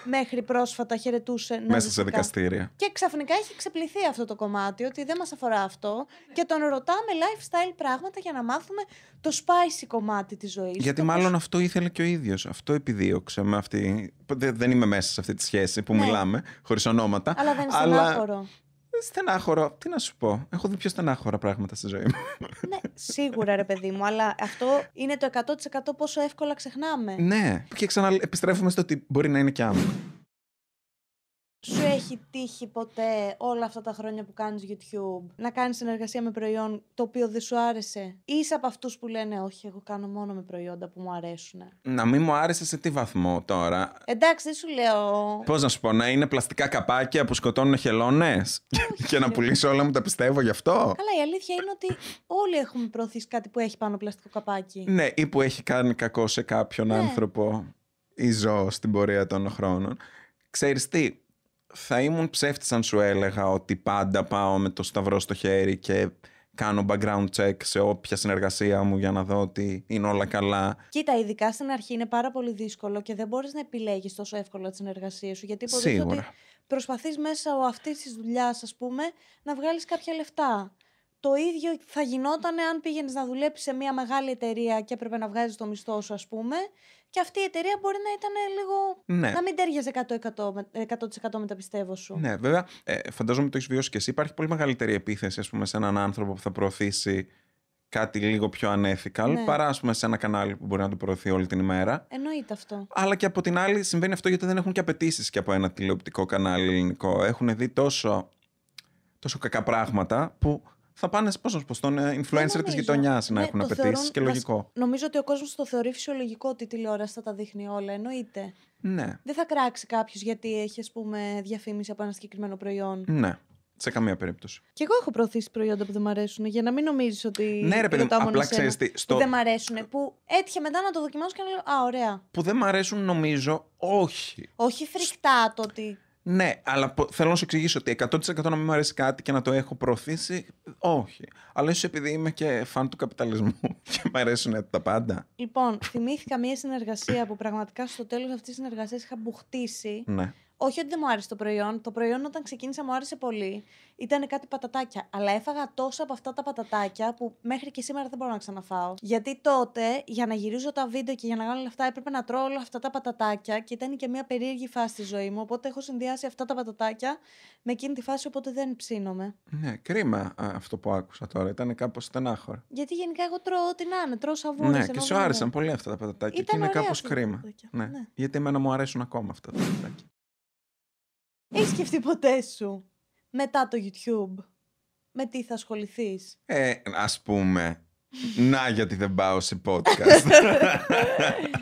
μέχρι πρόσφατα χαιρετούσε ναζιστικά. Μέσα σε δικαστήρια. Και ξαφνικά έχει ξεπληθεί αυτό το κομμάτι, ότι δεν μας αφορά αυτό. Και τον ρωτάμε lifestyle πράγματα για να μάθουμε το spicy κομμάτι της ζωής. Γιατί μάλλον αυτό ήθελε και ο ίδιος. Αυτό επιδίωξε με αυτή. Δεν είμαι μέσα σε αυτή τη σχέση που ναι. μιλάμε, χωρίς ονόματα. Αλλά δεν είναι αλλά... Στενάχωρο. Τι να σου πω. Έχω δει πιο στενάχωρα πράγματα στη ζωή μου. ναι, σίγουρα ρε παιδί μου, αλλά αυτό είναι το 100% πόσο εύκολα ξεχνάμε. Ναι, και ξανά επιστρέφουμε στο ότι μπορεί να είναι και άμα σου έχει τύχει ποτέ όλα αυτά τα χρόνια που κάνεις YouTube να κάνεις συνεργασία με προϊόν το οποίο δεν σου άρεσε είσαι από αυτούς που λένε όχι εγώ κάνω μόνο με προϊόντα που μου αρέσουν Να μην μου άρεσε σε τι βαθμό τώρα Εντάξει δεν σου λέω Πώς να σου πω να είναι πλαστικά καπάκια που σκοτώνουν χελώνες και να πουλήσω όλα μου τα πιστεύω γι' αυτό Καλά η αλήθεια είναι ότι όλοι έχουμε προωθήσει κάτι που έχει πάνω πλαστικό καπάκι Ναι ή που έχει κάνει κακό σε κάποιον ναι. άνθρωπο ή ζώο στην πορεία των χρόνων Ξέρεις τι, θα ήμουν ψεύτης αν σου έλεγα ότι πάντα πάω με το σταυρό στο χέρι και κάνω background check σε όποια συνεργασία μου για να δω ότι είναι όλα καλά. Κοίτα, ειδικά στην αρχή είναι πάρα πολύ δύσκολο και δεν μπορείς να επιλέγεις τόσο εύκολα τη συνεργασία σου γιατί υποτίθεται ότι προσπαθείς μέσα αυτής της δουλειάς, ας πούμε, να βγάλεις κάποια λεφτά. Το ίδιο θα γινόταν αν πήγαινες να δουλέψεις σε μια μεγάλη εταιρεία και έπρεπε να βγάζεις το μισθό σου, ας πούμε, και αυτή η εταιρεία μπορεί να ήταν λίγο. Ναι. να μην τέριαζε 100%, 100% με τα πιστεύω σου. Ναι, βέβαια. Ε, φαντάζομαι ότι το έχεις βιώσει και εσύ. Υπάρχει πολύ μεγαλύτερη επίθεση, ας πούμε, σε έναν άνθρωπο που θα προωθήσει κάτι λίγο πιο unethical ναι. παρά ας πούμε σε ένα κανάλι που μπορεί να το προωθεί όλη την ημέρα. Εννοείται αυτό. Αλλά και από την άλλη συμβαίνει αυτό γιατί δεν έχουν και απαιτήσεις και από ένα τηλεοπτικό κανάλι ελληνικό. Έχουν δει τόσο, τόσο κακά πράγματα που θα πάνε πόσο πω, στον ε, influencer τη γειτονιάς να ναι, έχουν απαιτήσει και λογικό. Νομίζω ότι ο κόσμος το θεωρεί φυσιολογικό ότι η τηλεόραση θα τα δείχνει όλα, εννοείται. Ναι. Δεν θα κράξει κάποιος γιατί έχει ας πούμε, διαφήμιση από ένα συγκεκριμένο προϊόν. Ναι. Σε καμία περίπτωση. Και εγώ έχω προωθήσει προϊόντα που δεν μ' αρέσουν για να μην νομίζεις ότι. Ναι, ρε παιδί μου, απλά ξέρεις τι. Στο... Που δεν μ' αρέσουν. Που έτυχε μετά να το δοκιμάσω και να λέω Α, ωραία. Που δεν μ' αρέσουν νομίζω, όχι. Όχι φρικτά το ότι ναι, αλλά θέλω να σου εξηγήσω ότι 100% να μην μου αρέσει κάτι και να το έχω προωθήσει, όχι. Αλλά ίσως επειδή είμαι και φαν του καπιταλισμού (laughs) και μου αρέσουν τα πάντα. Λοιπόν, θυμήθηκα μία συνεργασία που πραγματικά στο τέλος αυτής της συνεργασίας είχα μπουχτίσει. Ναι όχι ότι δεν μου άρεσε το προϊόν. Το προϊόν όταν ξεκίνησα μου άρεσε πολύ. Ήταν κάτι πατατάκια. Αλλά έφαγα τόσα από αυτά τα πατατάκια που μέχρι και σήμερα δεν μπορώ να ξαναφάω. Γιατί τότε για να γυρίζω τα βίντεο και για να κάνω όλα αυτά έπρεπε να τρώω όλα αυτά τα πατατάκια και ήταν και μια περίεργη φάση στη ζωή μου. Οπότε έχω συνδυάσει αυτά τα πατατάκια με εκείνη τη φάση, οπότε δεν ψήνομαι. Ναι, κρίμα αυτό που άκουσα τώρα. Ήταν κάπως στενάχωρο. Γιατί γενικά εγώ τρώω ό,τι να είναι. Τρώω Ναι, και σου άρεσαν πολύ αυτά τα πατατάκια. και είναι κάπω κρίμα. Ναι. Ναι. Γιατί εμένα μου αρέσουν ακόμα αυτά τα πατατάκια. Έχεις σκεφτεί ποτέ σου μετά το YouTube με τι θα ασχοληθείς. Ε, ας πούμε. Να γιατί δεν πάω σε podcast.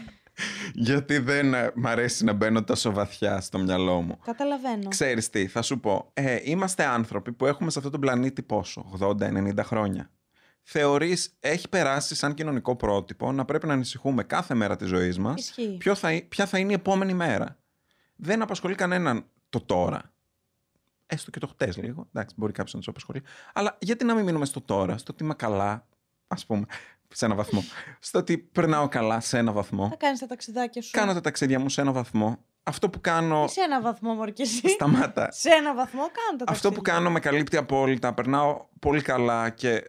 (laughs) γιατί δεν ε, μ' αρέσει να μπαίνω τόσο βαθιά στο μυαλό μου. Καταλαβαίνω. Ξέρεις τι, θα σου πω. Ε, είμαστε άνθρωποι που έχουμε σε αυτό τον πλανήτη πόσο, 80-90 χρόνια. Θεωρείς έχει περάσει σαν κοινωνικό πρότυπο να πρέπει να ανησυχούμε κάθε μέρα της ζωής μας ποια θα είναι η επόμενη μέρα. Δεν απασχολεί κανέναν το τώρα. Έστω και το χτες λίγο. Εντάξει, μπορεί κάποιος να τους απασχολεί. Αλλά γιατί να μην μείνουμε στο τώρα, στο ότι είμαι καλά, ας πούμε, σε ένα βαθμό. (laughs) στο ότι περνάω καλά σε ένα βαθμό. Θα κάνεις τα ταξιδάκια σου. Κάνω τα ταξίδια μου σε ένα βαθμό. Αυτό που κάνω. Ε, σε ένα βαθμό, Μορκεσί. Σταμάτα. σε ένα βαθμό, κάνω τα ταξίδια. Αυτό που κάνω με καλύπτει απόλυτα. Περνάω πολύ καλά και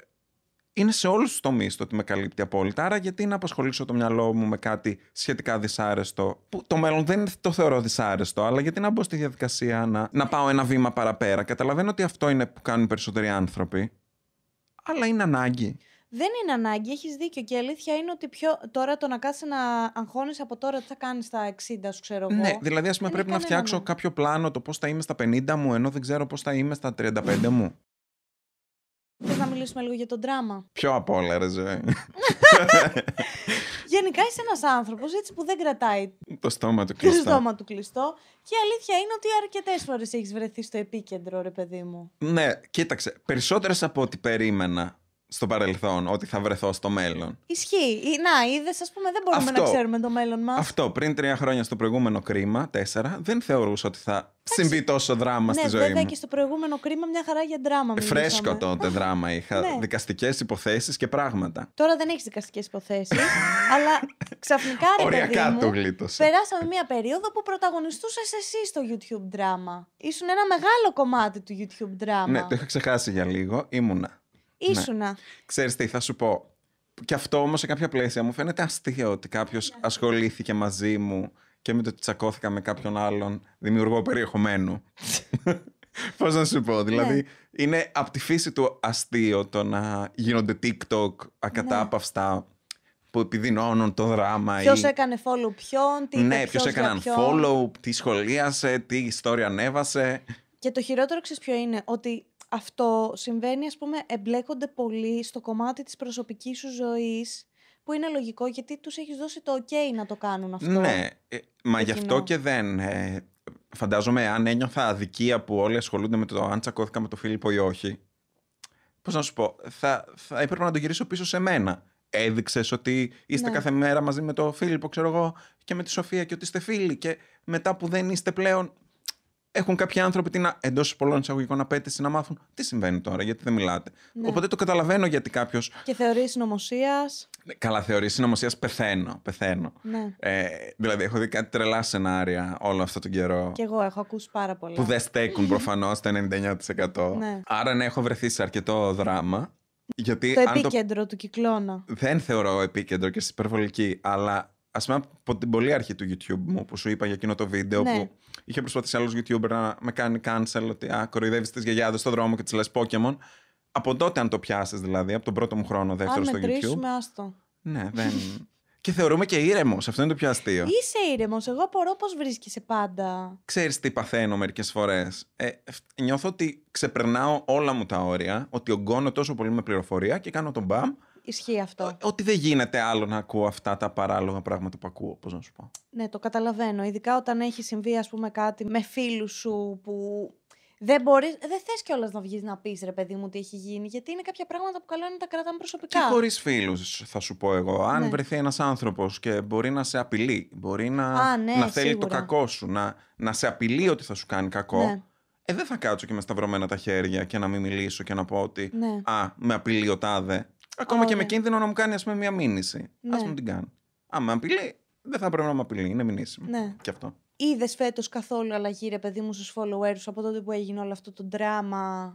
είναι σε όλους τους τομείς το ότι με καλύπτει απόλυτα. Άρα, γιατί να απασχολήσω το μυαλό μου με κάτι σχετικά δυσάρεστο, που το μέλλον δεν το θεωρώ δυσάρεστο, αλλά γιατί να μπω στη διαδικασία να, να πάω ένα βήμα παραπέρα. Καταλαβαίνω ότι αυτό είναι που κάνουν περισσότεροι άνθρωποι, αλλά είναι ανάγκη. Δεν είναι ανάγκη, έχεις δίκιο. Και η αλήθεια είναι ότι πιο... τώρα το να κάτσει να αγχώνει από τώρα τι θα κάνεις στα 60, σου ξέρω ναι, εγώ. Ναι, δηλαδή, ας πούμε, πρέπει να φτιάξω κάποιο πλάνο το πώς θα είμαι στα 50 μου, ενώ δεν ξέρω πώς θα είμαι στα 35 μου. Θες να μιλήσουμε λίγο για τον τράμα. Πιο απ' όλα, ρε ζωή. (laughs) Γενικά είσαι ένας άνθρωπος έτσι που δεν κρατάει. Το στόμα του (laughs) κλειστό. Το στόμα του κλειστό. Και η αλήθεια είναι ότι αρκετές φορές έχεις βρεθεί στο επίκεντρο, ρε παιδί μου. Ναι, κοίταξε. Περισσότερες από ό,τι περίμενα στο παρελθόν, ότι θα βρεθώ στο μέλλον. Ισχύει. Να, είδες, ας πούμε, δεν μπορούμε να ξέρουμε το μέλλον μας. Αυτό. Πριν τρία χρόνια στο προηγούμενο κρίμα, τέσσερα, δεν θεωρούσα ότι θα συμβεί τόσο δράμα ναι, στη ζωή μου Ναι Βέβαια και στο προηγούμενο κρίμα μια χαρά για δράμα. Φρέσκο τότε δράμα είχα. Ναι. Δικαστικές υποθέσεις και πράγματα. Τώρα δεν έχεις δικαστικές υποθέσεις. (laughs) αλλά ξαφνικά ρε Οριακά παιδί μου, γλίτωσε. Περάσαμε μια περίοδο που πρωταγωνιστούσες εσύ στο YouTube δράμα. Ήσουν ένα μεγάλο κομμάτι του YouTube ναι, δράμα. Ναι, το είχα ξεχάσει για λίγο. Ήμουνα ναι. Ήσουνα. Ξέρεις τι, θα σου πω. Και αυτό όμως σε κάποια πλαίσια μου φαίνεται αστείο ότι κάποιος ναι. ασχολήθηκε μαζί μου και με το ότι τσακώθηκα με κάποιον άλλον δημιουργό περιεχομένου. (laughs) Πώς να σου πω, Δηλαδή, ναι. είναι από τη φύση του αστείο το να γίνονται TikTok ακατάπαυστα που επιδεινώνουν το δράμα. Ποιος έκανε follow ποιον, τι Ναι, ποιος έκανε follow, τι σχολίασε, τι ιστορία ανέβασε. Και το χειρότερο ξέρεις ποιο είναι, ότι αυτό συμβαίνει, ας πούμε, εμπλέκονται πολύ στο κομμάτι της προσωπικής σου ζωής, που είναι λογικό γιατί τους έχεις δώσει το ok να το κάνουν αυτό. Ναι, ε, μα γι' αυτό και δεν... Ε, φαντάζομαι αν ένιωθα αδικία που όλοι ασχολούνται με το αν τσακώθηκα με τον Φίλιππο ή όχι, πώς να σου πω, θα, θα έπρεπε να το γυρίσω πίσω σε μένα. Έδειξες ότι είστε ναι. κάθε μέρα μαζί με το Φίλιππο, ξέρω εγώ, και με τη Σοφία και ότι είστε φίλοι. Και μετά που δεν είστε πλέον, έχουν κάποιοι άνθρωποι την εντός πολλών εισαγωγικών απέτηση να μάθουν τι συμβαίνει τώρα, γιατί δεν μιλάτε. Ναι. Οπότε το καταλαβαίνω γιατί κάποιος. Και θεωρεί συνωμοσίας. Ναι, καλά, θεωρεί συνωμοσίας πεθαίνω. πεθαίνω. Ναι. Ε, δηλαδή, έχω δει κάτι τρελά σενάρια όλο αυτό τον καιρό. Και εγώ έχω ακούσει πάρα πολλά. Που δεν στέκουν προφανώς το 99%. Ναι. Άρα, ναι, έχω βρεθεί σε αρκετό δράμα. Γιατί το επίκεντρο το... του κυκλώνα. Δεν θεωρώ επίκεντρο και υπερβολική, αλλά Ας πούμε από την πολύ αρχή του YouTube μου που σου είπα για εκείνο το βίντεο ναι. που είχε προσπαθήσει άλλος YouTuber να με κάνει cancel ότι α, κοροϊδεύεις τις γιαγιάδες στον δρόμο και τις λες Pokémon. Από τότε, αν το πιάσεις δηλαδή, από τον πρώτο μου χρόνο, δεύτερο στο YouTube. Αν άστο. Ναι, δεν. (laughs) και θεωρούμε και ήρεμος. Αυτό είναι το πιο αστείο. Είσαι ήρεμος. Εγώ απορώ πώς βρίσκεσαι πάντα. Ξέρεις τι παθαίνω μερικές φορές. Ε, νιώθω ότι ξεπερνάω όλα μου τα όρια, ότι ογκώνω τόσο πολύ με πληροφορία και κάνω τον μπαμ Ισχύει αυτό. Ότι δεν γίνεται άλλο να ακούω αυτά τα παράλογα πράγματα που ακούω, πώς να σου πω. Ναι, το καταλαβαίνω. Ειδικά όταν έχει συμβεί, ας πούμε, κάτι με φίλους σου που δεν μπορείς, δεν θες κιόλας να βγεις να πεις ρε παιδί μου τι έχει γίνει, γιατί είναι κάποια πράγματα που καλό είναι να τα κρατάμε προσωπικά. Και χωρίς φίλους θα σου πω εγώ. Αν ναι. βρεθεί ένας άνθρωπος και μπορεί να σε απειλεί, μπορεί να, ναι, να θέλει το κακό σου, να, να σε απειλεί ότι θα σου κάνει κακό, ναι. ε, δεν θα κάτσω και με σταυρωμένα τα χέρια και να μην μιλήσω και να πω ότι ναι. με απειλεί ο τάδε». Ακόμα και με κίνδυνο να μου κάνει ας πούμε, μια μήνυση. Ναι. Ας μου την κάνει. με απειλεί, δεν θα πρέπει να με απειλεί. Είναι μηνύσιμο. Ναι. Και αυτό. Είδες φέτος καθόλου αλλαγή, ρε παιδί μου, στους followers από τότε που έγινε όλο αυτό το δράμα.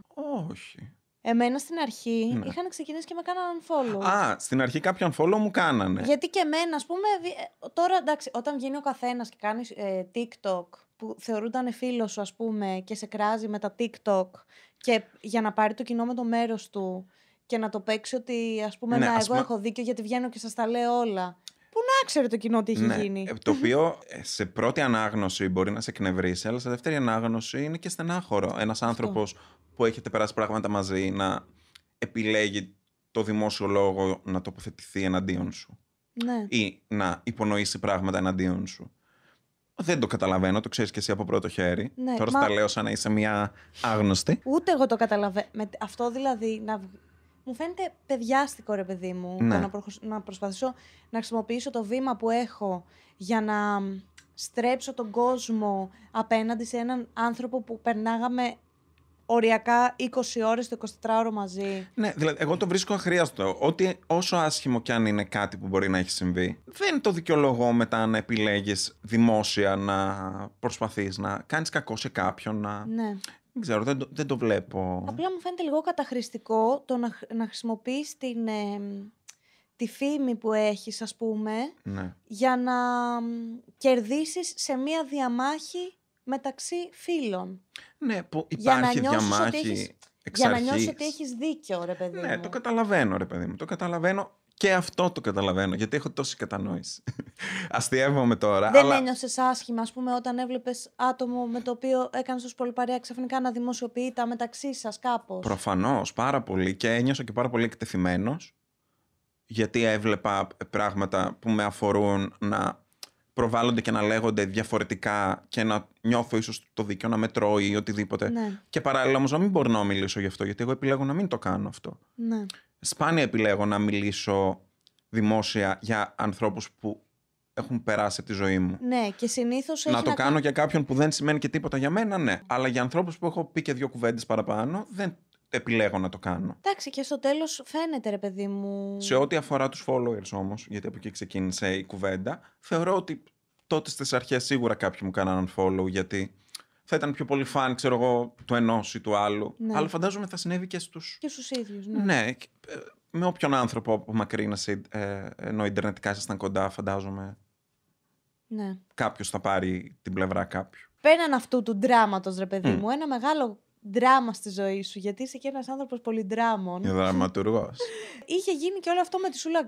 Όχι. Εμένα στην αρχή ναι. είχαν ξεκινήσει και με κάναν follow. Α, στην αρχή κάποιον follow μου κάνανε. Γιατί και εμένα, ας πούμε. Ε, τώρα εντάξει, όταν βγαίνει ο καθένας και κάνει ε, TikTok που θεωρούνταν φίλος σου, ας πούμε, και σε κράζει με τα TikTok και για να πάρει το κοινό με το μέρος του και να το παίξει ότι ας πούμε ναι, να εγώ έχω δίκιο γιατί βγαίνω και σας τα λέω όλα. Πού να ξέρει το κοινό τι έχει ναι, γίνει. Ε, το οποίο ε, σε πρώτη ανάγνωση μπορεί να σε εκνευρίσει, αλλά σε δεύτερη ανάγνωση είναι και στενάχωρο. Ένας άνθρωπος που έχετε περάσει πράγματα μαζί να επιλέγει το δημόσιο λόγο να τοποθετηθεί εναντίον σου. Ναι. Ή να υπονοήσει πράγματα εναντίον σου. Δεν το καταλαβαίνω, το ξέρεις και εσύ από πρώτο χέρι. Ναι, Τώρα μα... τα λέω σαν να είσαι μια άγνωστη. Ούτε εγώ το καταλαβαίνω. Αυτό δηλαδή να μου φαίνεται παιδιάστικο ρε παιδί μου ναι. να, προσπαθήσω να χρησιμοποιήσω το βήμα που έχω για να στρέψω τον κόσμο απέναντι σε έναν άνθρωπο που περνάγαμε οριακά 20 ώρες το 24ωρο μαζί. Ναι, δηλαδή, εγώ το βρίσκω αχρίαστο. Ότι όσο άσχημο κι αν είναι κάτι που μπορεί να έχει συμβεί, δεν το δικαιολογώ μετά να επιλέγεις δημόσια να προσπαθείς να κάνεις κακό σε κάποιον. Να... Ναι. Δεν ξέρω, δεν το, βλέπω. Απλά μου φαίνεται λίγο καταχρηστικό το να, να χρησιμοποιείς την, τη φήμη που έχεις, ας πούμε, ναι. για να κερδίσεις σε μία διαμάχη μεταξύ φίλων. Ναι, που υπάρχει για να διαμάχη Για να νιώσεις ότι έχεις δίκιο, ρε παιδί ναι, μου. Ναι, το καταλαβαίνω, ρε παιδί μου. Το καταλαβαίνω και αυτό το καταλαβαίνω, γιατί έχω τόση κατανόηση. (laughs) Αστείευομαι τώρα. Δεν αλλά... ένιωσες άσχημα, ας πούμε, όταν έβλεπες άτομο με το οποίο έκανες ως πολυπαρία παρέα ξαφνικά να δημοσιοποιεί τα μεταξύ σας κάπως. Προφανώς, πάρα πολύ. Και ένιωσα και πάρα πολύ εκτεθειμένος, γιατί έβλεπα πράγματα που με αφορούν να προβάλλονται και να λέγονται διαφορετικά και να νιώθω ίσως το δίκαιο να με ή οτιδήποτε. Ναι. Και παράλληλα όμως να μην μπορώ να μιλήσω γι' αυτό, γιατί εγώ επιλέγω να μην το κάνω αυτό. Ναι σπάνια επιλέγω να μιλήσω δημόσια για ανθρώπους που έχουν περάσει τη ζωή μου. Ναι, και συνήθως. Να το κάνω για κάποιον που δεν σημαίνει και τίποτα για μένα, ναι. Αλλά για ανθρώπους που έχω πει και δύο κουβέντες παραπάνω, δεν επιλέγω να το κάνω. Εντάξει, και στο τέλος φαίνεται, ρε παιδί μου. Σε ό,τι αφορά τους followers όμως, γιατί από εκεί ξεκίνησε η κουβέντα, θεωρώ ότι τότε στις αρχές σίγουρα κάποιοι μου κάνανε follow γιατί θα ήταν πιο πολύ φαν, ξέρω εγώ, του ενός ή του άλλου. Ναι. Αλλά φαντάζομαι θα συνέβη και στους. και στους ίδιους. Ναι. ναι. Ε, με όποιον άνθρωπο μακρύ ε, ενώ Ιντερνετικά ήσασταν κοντά, φαντάζομαι. Ναι. Κάποιος θα πάρει την πλευρά κάποιου. Πέραν αυτού του δράματο, ρε παιδί μου, ένα μεγάλο δράμα στη ζωή σου, γιατί είσαι και ένας άνθρωπος πολυδράμων. Δραματουργός. (laughs) Είχε γίνει και όλο αυτό με τη Σούλα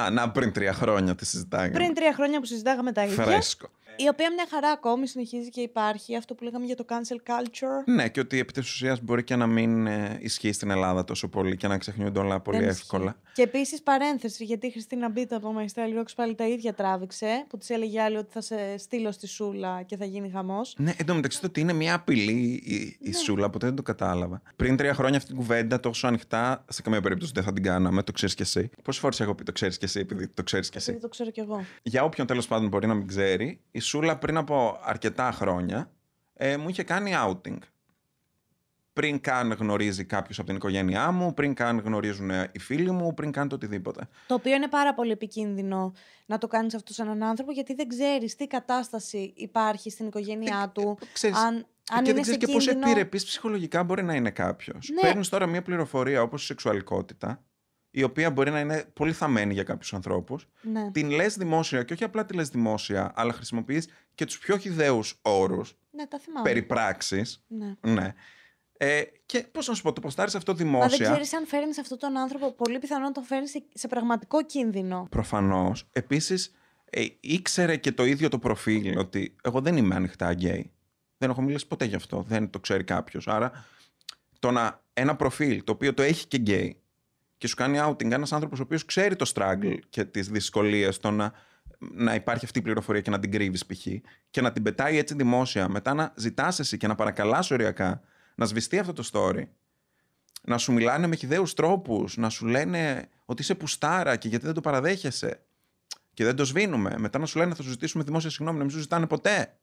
Α, να, πριν τρία χρόνια τη συζητάγαμε. Πριν τρία χρόνια που συζητάγαμε τα ίδια. Φρέσκο. Η οποία μια χαρά ακόμη συνεχίζει και υπάρχει. Αυτό που λέγαμε για το cancel culture. Ναι, και ότι επί της ουσίας μπορεί και να μην ε, ισχύει στην Ελλάδα τόσο πολύ και να ξεχνιούνται όλα πολύ Δεν εύκολα. Ισχύει. Και επίσης παρένθεση, γιατί η Χριστίνα Μπίτα από Μαϊστρέλ Ροξ πάλι τα ίδια τράβηξε, που της έλεγε άλλη ότι θα σε στείλω στη Σούλα και θα γίνει χαμός. Ναι, εν τω μεταξύ το ότι είναι μια απειλή η, η ναι. Σούλα, ποτέ δεν το κατάλαβα. Πριν τρία χρόνια αυτή την κουβέντα τόσο ανοιχτά, σε καμία περίπτωση δεν θα την κάναμε, το ξέρεις κι εσύ. Πόσες φορές έχω πει το ξέρεις εσύ, επειδή το ξέρεις κι εσύ. Επειδή το ξέρω κι εγώ. Για όποιον τέλος πάντων μπορεί να μην ξέρει, η Σούλα πριν από αρκετά χρόνια ε, μου είχε κάνει outing. Πριν καν γνωρίζει κάποιος από την οικογένειά μου, πριν καν γνωρίζουν ε, οι φίλοι μου, πριν καν το οτιδήποτε. Το οποίο είναι πάρα πολύ επικίνδυνο να το κάνεις αυτό σαν έναν άνθρωπο, γιατί δεν ξέρεις τι κατάσταση υπάρχει στην οικογένειά του. Ξέρεις, αν αν και δεν ξέρει και πόσο επιρρεπής ψυχολογικά μπορεί να είναι κάποιος. Ναι. Παίρνεις τώρα μια πληροφορία όπως η σεξουαλικότητα, η οποία μπορεί να είναι πολύ θαμένη για κάποιους ανθρώπους. Ναι. Την λες δημόσια και όχι απλά τη λες δημόσια, αλλά χρησιμοποιείς και τους πιο χιδαίου όρους. Ναι, τα θυμάμαι. Περιπράξει. Ναι. ναι. Ε, και πώς να σου πω, το προστάρεις αυτό δημόσια. Μα δεν ξέρεις αν φέρνεις αυτόν τον άνθρωπο, πολύ πιθανόν να τον φέρνεις σε, πραγματικό κίνδυνο. Προφανώς. Επίσης, ε, ήξερε και το ίδιο το προφίλ ότι εγώ δεν είμαι ανοιχτά γκέι. Δεν έχω μιλήσει ποτέ γι' αυτό. Δεν το ξέρει κάποιος. Άρα, το να ένα προφίλ το οποίο το έχει και γκέι και σου κάνει outing ένας άνθρωπος ο οποίος ξέρει το struggle ναι. και τις δυσκολίες το να, να υπάρχει αυτή η πληροφορία και να την κρύβεις, π.χ. και να την πετάει έτσι δημόσια. Μετά να ζητάς εσύ και να παρακαλάς οριακά να σβηστεί αυτό το story. Να σου μιλάνε με χιδαίους τρόπους, να σου λένε ότι είσαι πουστάρα και γιατί δεν το παραδέχεσαι. Και δεν το σβήνουμε. Μετά να σου λένε θα σου ζητήσουμε δημόσια συγγνώμη, να μην σου ζητάνε ποτέ.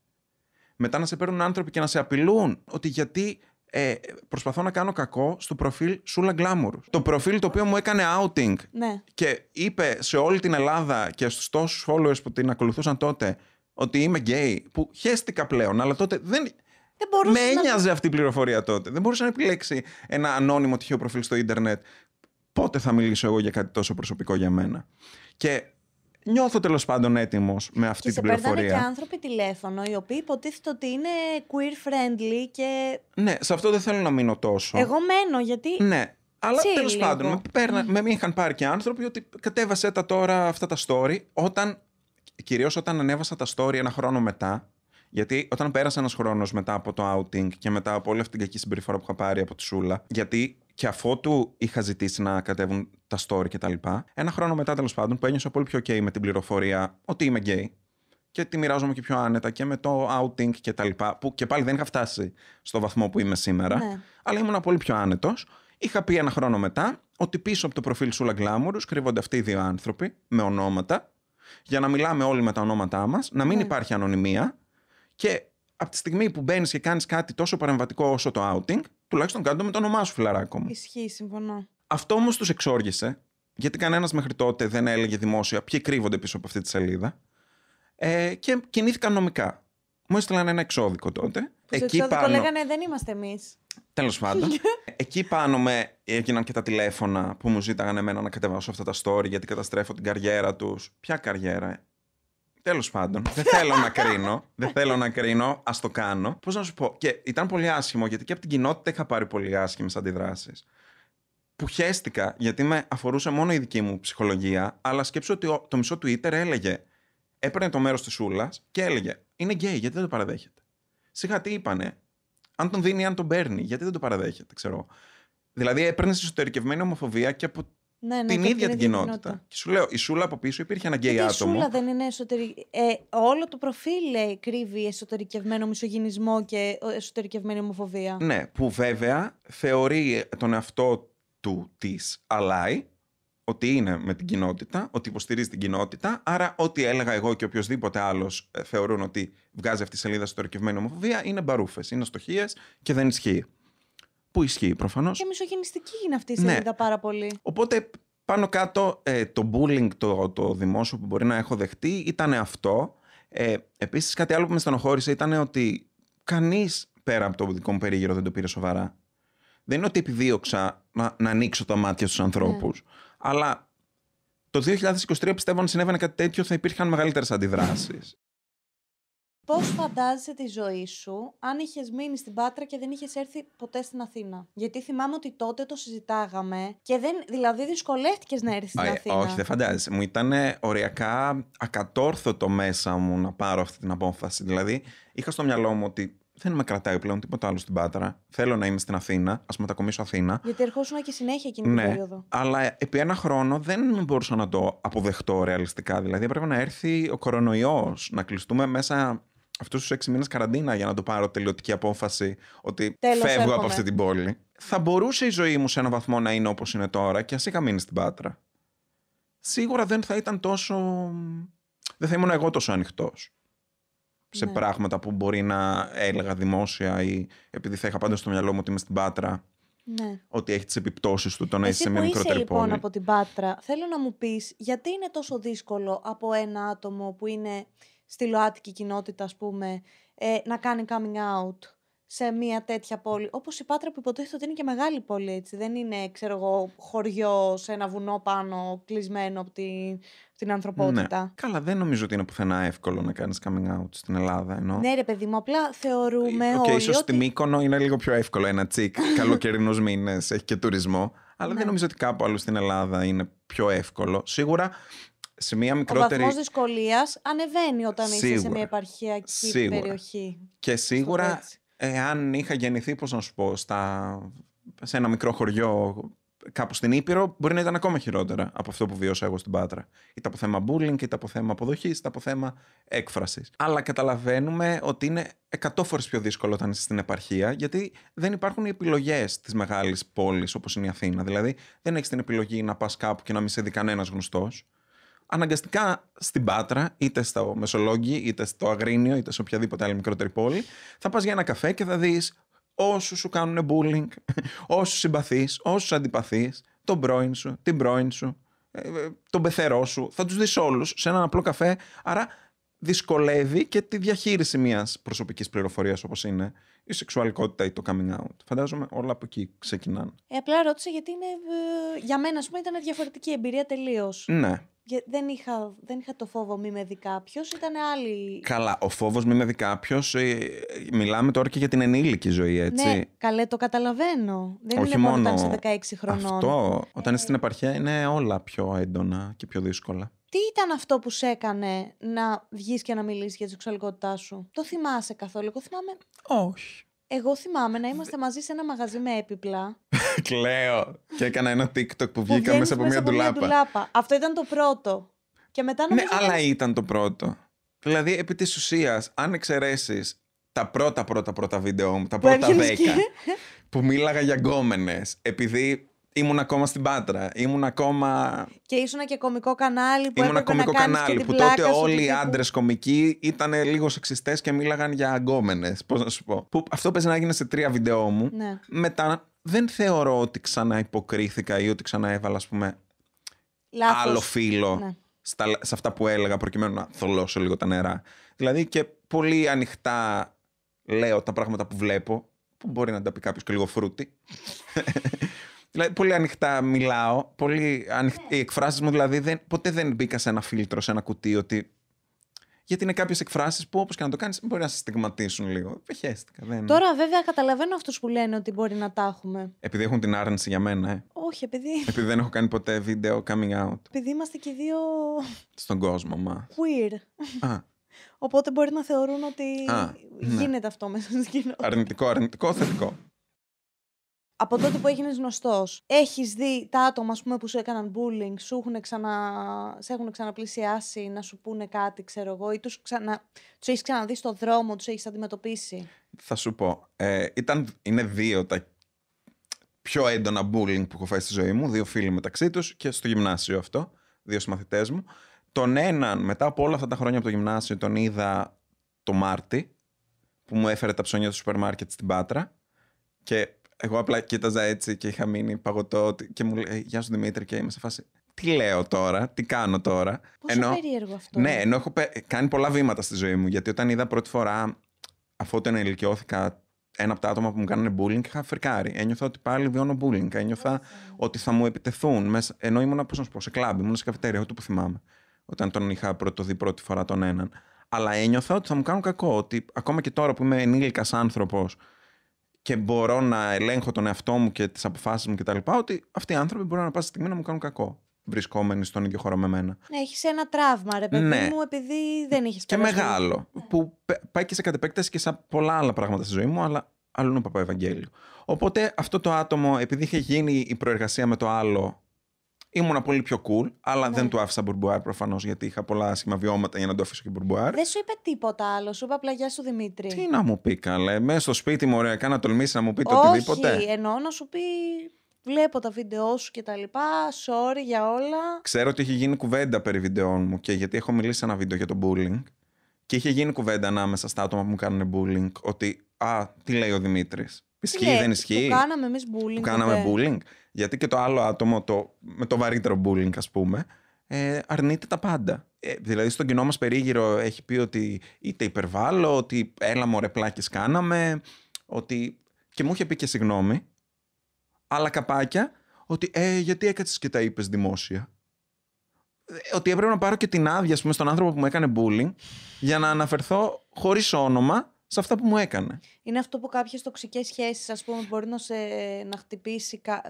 Μετά να σε παίρνουν άνθρωποι και να σε απειλούν ότι γιατί ε, προσπαθώ να κάνω κακό στο προφίλ Σούλα Glamour. Το προφίλ το οποίο μου έκανε outing. Ναι. Και είπε σε όλη την Ελλάδα και στους τόσου followers που την ακολουθούσαν τότε ότι είμαι gay που χαίστηκα πλέον, αλλά τότε δεν... δεν με ένοιαζε αυτή η πληροφορία τότε. Δεν μπορούσα να επιλέξει ένα ανώνυμο τυχαίο προφίλ στο ίντερνετ. Πότε θα μιλήσω εγώ για κάτι τόσο προσωπικό για μένα. Και νιώθω τέλος πάντων έτοιμος με αυτή και την πληροφορία. Και και άνθρωποι τηλέφωνο, οι οποίοι υποτίθεται ότι είναι queer friendly και. Ναι, σε αυτό δεν θέλω να μείνω τόσο. Εγώ μένω, γιατί. Ναι, αλλά τέλος πάντων, με, mm. με είχαν πάρει και άνθρωποι ότι κατέβασε τα τώρα αυτά τα story. Όταν, κυρίως όταν ανέβασα τα story ένα χρόνο μετά, γιατί όταν πέρασε ένας χρόνος μετά από το outing και μετά από όλη αυτή την κακή συμπεριφορά που είχα πάρει από τη Σούλα, γιατί και αφότου είχα ζητήσει να κατέβουν τα story κτλ. Ένα χρόνο μετά, τέλος πάντων, που ένιωσα πολύ πιο OK με την πληροφορία ότι είμαι gay και τη μοιράζομαι και πιο άνετα και με το outing και τα λοιπά, που και πάλι δεν είχα φτάσει στο βαθμό που είμαι σήμερα, ναι. αλλά ήμουν πολύ πιο άνετος. Είχα πει ένα χρόνο μετά ότι πίσω από το προφίλ σου, λαγκλάμουρου κρύβονται αυτοί οι δύο άνθρωποι με ονόματα, για να μιλάμε όλοι με τα ονόματά μας, να μην ναι. υπάρχει ανωνυμία και από τη στιγμή που μπαίνεις και κάνεις κάτι τόσο παρεμβατικό όσο το outing, τουλάχιστον κάτω με το όνομά σου, φιλαράκο μου. Ισχύει, συμφωνώ. Αυτό όμως τους εξόργησε, γιατί κανένας μέχρι τότε δεν έλεγε δημόσια ποιοι κρύβονται πίσω από αυτή τη σελίδα. Ε, και κινήθηκαν νομικά. Μου έστειλαν ένα εξώδικο τότε. Που Εκεί εξώδικο πάνω... λέγανε δεν είμαστε εμείς. Τέλος πάντων. (laughs) Εκεί πάνω με έγιναν και τα τηλέφωνα που μου ζήταγαν εμένα να κατεβάσω αυτά τα story γιατί καταστρέφω την καριέρα τους. Ποια καριέρα, ε? Τέλος πάντων, δεν θέλω να κρίνω. Δεν θέλω να κρίνω, ας το κάνω. Πώς να σου πω. Και ήταν πολύ άσχημο γιατί και από την κοινότητα είχα πάρει πολύ άσχημες αντιδράσεις. Που χαίστηκα γιατί με αφορούσε μόνο η δική μου ψυχολογία, αλλά σκέψω ότι το μισό Twitter έλεγε. Έπαιρνε το μέρος της Σούλας και έλεγε Είναι γκέι, γιατί δεν το παραδέχεται. Σιγά τι είπανε. Αν τον δίνει, αν τον παίρνει, γιατί δεν το παραδέχεται, ξέρω. Δηλαδή έπαιρνες εσωτερικευμένη ομοφοβία και από ναι, ναι, την ίδια την κοινότητα. κοινότητα. Και σου λέω, η σούλα από πίσω υπήρχε ένα γκέι άτομο. Η σούλα δεν είναι εσωτερική. Ε, όλο το προφίλ ε, κρύβει εσωτερικευμένο μισογενισμό και ε, εσωτερικευμένη ομοφοβία. Ναι, που βέβαια θεωρεί τον εαυτό του της αλλάει ότι είναι με την κοινότητα, ότι υποστηρίζει την κοινότητα. Άρα, ό,τι έλεγα εγώ και οποιοδήποτε άλλος ε, θεωρούν ότι βγάζει αυτή τη σελίδα εσωτερικευμένη ομοφοβία είναι μπαρούφες, είναι αστοχίε και δεν ισχύει. Που ισχύει προφανώς. Και μισογενιστική είναι αυτή η ναι. σελίδα πάρα πολύ. Οπότε πάνω κάτω ε, το bullying το, το δημόσιο που μπορεί να έχω δεχτεί ήταν αυτό. Ε, Επίσης κάτι άλλο που με στενοχώρησε ήταν ότι κανείς πέρα από το δικό μου περίγυρο δεν το πήρε σοβαρά. Δεν είναι ότι επιδίωξα να, να ανοίξω τα μάτια στους ναι. ανθρώπους. Αλλά το 2023 πιστεύω αν συνέβαινε κάτι τέτοιο θα υπήρχαν μεγαλύτερες αντιδράσεις. Πώς φαντάζεσαι τη ζωή σου αν είχες μείνει στην Πάτρα και δεν είχες έρθει ποτέ στην Αθήνα. Γιατί θυμάμαι ότι τότε το συζητάγαμε και δεν, δηλαδή δυσκολεύτηκες να έρθεις στην ε, Αθήνα. Όχι, δεν φαντάζεσαι. Μου ήταν οριακά ακατόρθωτο μέσα μου να πάρω αυτή την απόφαση. Δηλαδή είχα στο μυαλό μου ότι δεν με κρατάει πλέον τίποτα άλλο στην Πάτρα. Θέλω να είμαι στην Αθήνα, ας μετακομίσω Αθήνα. Γιατί ερχόσουν και συνέχεια εκείνη την ναι, περίοδο. Αλλά επί ένα χρόνο δεν μπορούσα να το αποδεχτώ ρεαλιστικά. Δηλαδή έπρεπε να έρθει ο κορονοϊός, να κλειστούμε μέσα αυτούς τους έξι μήνες καραντίνα για να το πάρω τελειωτική απόφαση ότι φεύγω από αυτή την πόλη. Θα μπορούσε η ζωή μου σε έναν βαθμό να είναι όπως είναι τώρα και ας είχα μείνει στην Πάτρα. Σίγουρα δεν θα ήταν τόσο. Δεν θα ήμουν εγώ τόσο ανοιχτός σε ναι. πράγματα που μπορεί να έλεγα δημόσια ή επειδή θα είχα πάντα στο μυαλό μου ότι είμαι στην Πάτρα. Ναι. Ότι έχει τις επιπτώσεις του το να είσαι σε μια μικρότερη είσαι, λοιπόν, λοιπόν από την Πάτρα, θέλω να μου πεις γιατί είναι τόσο δύσκολο από ένα άτομο που είναι στη ΛΟΑΤΚΙ κοινότητα, ας πούμε, ε, να κάνει coming out σε μια τέτοια πόλη. Όπως η Πάτρα που υποτίθεται ότι είναι και μεγάλη πόλη, έτσι. Δεν είναι, ξέρω εγώ, χωριό σε ένα βουνό πάνω, κλεισμένο από την, την ανθρωπότητα. Ναι. Καλά, δεν νομίζω ότι είναι πουθενά εύκολο να κάνεις coming out στην Ελλάδα. ενώ Ναι, ρε παιδί μου, απλά θεωρούμε. Okay, όλοι ίσως ότι... στην Μύκονο είναι λίγο πιο εύκολο ένα τσικ (laughs) καλοκαιρινούς μήνες, έχει και τουρισμό. Αλλά δεν ναι. νομίζω ότι κάπου άλλο στην Ελλάδα είναι πιο εύκολο. Σίγουρα σε μια μικρότερη. Ο βαθμός δυσκολίας ανεβαίνει όταν σίγουρα, είσαι σε μια επαρχιακή σίγουρα. περιοχή. Και σίγουρα, εάν είχα γεννηθεί, πώς να σου πω, σε ένα μικρό χωριό κάπου στην Ήπειρο, μπορεί να ήταν ακόμα χειρότερα από αυτό που βίωσα εγώ στην Πάτρα. Είτε από θέμα bullying, είτε από θέμα αποδοχής, είτε από θέμα έκφρασης. Αλλά καταλαβαίνουμε ότι είναι 100 φορές πιο δύσκολο όταν είσαι στην επαρχία, γιατί δεν υπάρχουν οι επιλογές της μεγάλης πόλης όπως είναι η Αθήνα. Δηλαδή, δεν έχεις την επιλογή να πας κάπου και να μην σε δει κανένας γνωστός αναγκαστικά στην Πάτρα, είτε στο Μεσολόγγι, είτε στο Αγρίνιο, είτε σε οποιαδήποτε άλλη μικρότερη πόλη, θα πας για ένα καφέ και θα δεις όσους σου κάνουν bullying, (laughs) όσους συμπαθείς, όσους αντιπαθείς, τον πρώην σου, την πρώην σου, ε, ε, τον πεθερό σου, θα τους δεις όλους σε έναν απλό καφέ, άρα δυσκολεύει και τη διαχείριση μιας προσωπικής πληροφορίας, όπως είναι η σεξουαλικότητα ή το coming out. Φαντάζομαι όλα από εκεί ξεκινάνε. Ε, απλά ρώτησα γιατί είναι, ε, για μένα ας πούμε, ήταν διαφορετική εμπειρία τελείως. Ναι δεν είχα, δεν είχα το φόβο μη με δει κάποιος, ήταν άλλη. Καλά, ο φόβος μη με δει κάποιος. Ε, μιλάμε τώρα και για την ενήλικη ζωή, έτσι. Ναι, καλέ, το καταλαβαίνω. Δεν Όχι είναι μόνο όταν είσαι 16 χρονών. Αυτό, όταν ε. είσαι στην επαρχία, είναι όλα πιο έντονα και πιο δύσκολα. Τι ήταν αυτό που σε έκανε να βγεις και να μιλήσεις για τη σεξουαλικότητά σου, Το θυμάσαι καθόλου. Εγώ θυμάμαι. Όχι. Εγώ θυμάμαι να είμαστε μαζί σε ένα μαγαζί με έπιπλα. (laughs) Κλαίω. Και έκανα ένα TikTok που βγήκα μέσα από μια ντουλάπα. Αυτό ήταν το πρώτο. Και μετά Ναι, αλλά ήταν το πρώτο. Δηλαδή, επί της ουσίας, αν εξαιρέσεις τα πρώτα πρώτα πρώτα βίντεο μου, τα πρώτα δέκα, που μίλαγα για γκόμενες, επειδή Ήμουν ακόμα στην Πάτρα. Ήμουν ακόμα. Και ήσουν και κωμικό κανάλι που Ήμουν κομικό να κανάλι. που τότε όλοι οι άντρες κομικοί ήταν λίγο σεξιστές και μίλαγαν για αγκόμενες. Πώς να σου πω. Που αυτό παίζει να έγινε σε τρία βίντεο μου. Ναι. Μετά δεν θεωρώ ότι ξανά ή ότι ξανά έβαλα, ας πούμε. Λάθος. Άλλο φίλο ναι. σε αυτά που έλεγα προκειμένου να θολώσω λίγο τα νερά. Δηλαδή και πολύ ανοιχτά λέω τα πράγματα που βλέπω. Που μπορεί να τα πει κάποιος και λίγο φρούτη. Δηλαδή, πολύ ανοιχτά μιλάω. Πολύ ναι. Οι εκφράσεις μου δηλαδή δεν... ποτέ δεν μπήκα σε ένα φίλτρο, σε ένα κουτί ότι. Γιατί είναι κάποιες εκφράσεις που όπως και να το κάνεις, μπορεί να σε στιγματίσουν λίγο. Πεχέστηκα. Δεν... Τώρα, βέβαια, καταλαβαίνω αυτούς που λένε ότι μπορεί να τα έχουμε. Επειδή έχουν την άρνηση για μένα, ε. Όχι, επειδή. Επειδή δεν έχω κάνει ποτέ βίντεο coming out. Επειδή είμαστε και δύο. Στον κόσμο, μα. Queer. Α. Οπότε μπορεί να θεωρούν ότι ναι. γίνεται αυτό μέσα στην κοινότητα. Αρνητικό, αρνητικό, θετικό από τότε που έγινες γνωστός, έχεις δει τα άτομα πούμε, που σου έκαναν bullying, σου έχουν ξανα... σε έχουν ξαναπλησιάσει να σου πούνε κάτι, ξέρω εγώ, ή τους ξανα... τους έχεις ξαναδεί στον δρόμο, τους έχεις αντιμετωπίσει. Θα σου πω. Ε, ήταν, είναι δύο τα πιο έντονα bullying που έχω φάει στη ζωή μου, δύο φίλοι μεταξύ τους και στο γυμνάσιο αυτό, δύο συμμαθητές μου. Τον έναν, μετά από όλα αυτά τα χρόνια από το γυμνάσιο, τον είδα το Μάρτι, που μου έφερε τα ψώνια του σούπερ μάρκετ στην Πάτρα. Και εγώ απλά κοίταζα έτσι και είχα μείνει παγωτό και μου λέει Γεια σου Δημήτρη και είμαι σε φάση. Τι λέω τώρα, τι κάνω τώρα. Πόσο ενώ, περίεργο αυτό. Ναι, ενώ έχω κάνει πολλά βήματα στη ζωή μου. Γιατί όταν είδα πρώτη φορά, αφού όταν ενηλικιώθηκα, ένα από τα άτομα που μου κάνανε bullying, είχα φρικάρει. Ένιωθα ότι πάλι βιώνω bullying. Ένιωθα ότι θα μου επιτεθούν. Μέσα... Ενώ ήμουν, πώς να σου πω, σε κλαμπ, ήμουν σε καφετέρια, ούτε που θυμάμαι. Όταν τον είχα πρώτο δει πρώτη φορά τον έναν. Αλλά ένιωθα ότι θα μου κάνω κακό. Ότι ακόμα και τώρα που είμαι ενήλικας άνθρωπος, και μπορώ να ελέγχω τον εαυτό μου και τις αποφάσεις μου κτλ. Ότι αυτοί οι άνθρωποι μπορούν να πάνε στιγμή να μου κάνουν κακό. Βρισκόμενοι στον ίδιο χώρο με μένα. Ναι, Έχεις ένα τραύμα, ρε παιδί ναι. μου, επειδή δεν είχε Και μεγάλο. Ναι. Που πάει και σε κατεπέκταση και σε πολλά άλλα πράγματα στη ζωή μου, αλλά αλλού είναι ο Ευαγγέλιο Οπότε αυτό το άτομο, επειδή είχε γίνει η προεργασία με το άλλο Ήμουνα πολύ πιο cool, αλλά δεν ναι. του άφησα μπουρμπουάρ προφανώς, γιατί είχα πολλά άσχημα για να το αφήσω και μπουρμπουάρ. Δεν σου είπε τίποτα άλλο, σου είπα απλά γεια σου Δημήτρη. Τι να μου πει, καλέ. Μέσα στο σπίτι μου, ωραία, να τολμήσει να μου πει το Όχι, οτιδήποτε. εννοώ να σου πει. Βλέπω τα βίντεο σου και τα λοιπά. Sorry για όλα. Ξέρω ότι είχε γίνει κουβέντα περί βιντεών μου και γιατί έχω μιλήσει ένα βίντεο για το bullying. Και είχε γίνει κουβέντα ανάμεσα στα άτομα που μου κάνουν bullying. Ότι, α, τι λέει ο Δημήτρης. Ισχύει, δεν ισχύει. κάναμε εμείς bullying. Που κάναμε bullying. Γιατί και το άλλο άτομο, το, με το βαρύτερο bullying, ας πούμε, ε, αρνείται τα πάντα. Ε, δηλαδή, στον κοινό μας περίγυρο έχει πει ότι είτε υπερβάλλω, ότι έλα μωρέ πλάκες κάναμε, ότι. και μου είχε πει και συγγνώμη, άλλα καπάκια, ότι ε, γιατί έκατσες και τα είπες δημόσια. Ε, ότι έπρεπε να πάρω και την άδεια, ας πούμε, στον άνθρωπο που μου έκανε bullying για να αναφερθώ χωρίς όνομα σε αυτά που μου έκανε. Είναι αυτό που κάποιες τοξικές σχέσεις, ας πούμε, μπορεί να, σε, να χτυπήσει. Κα...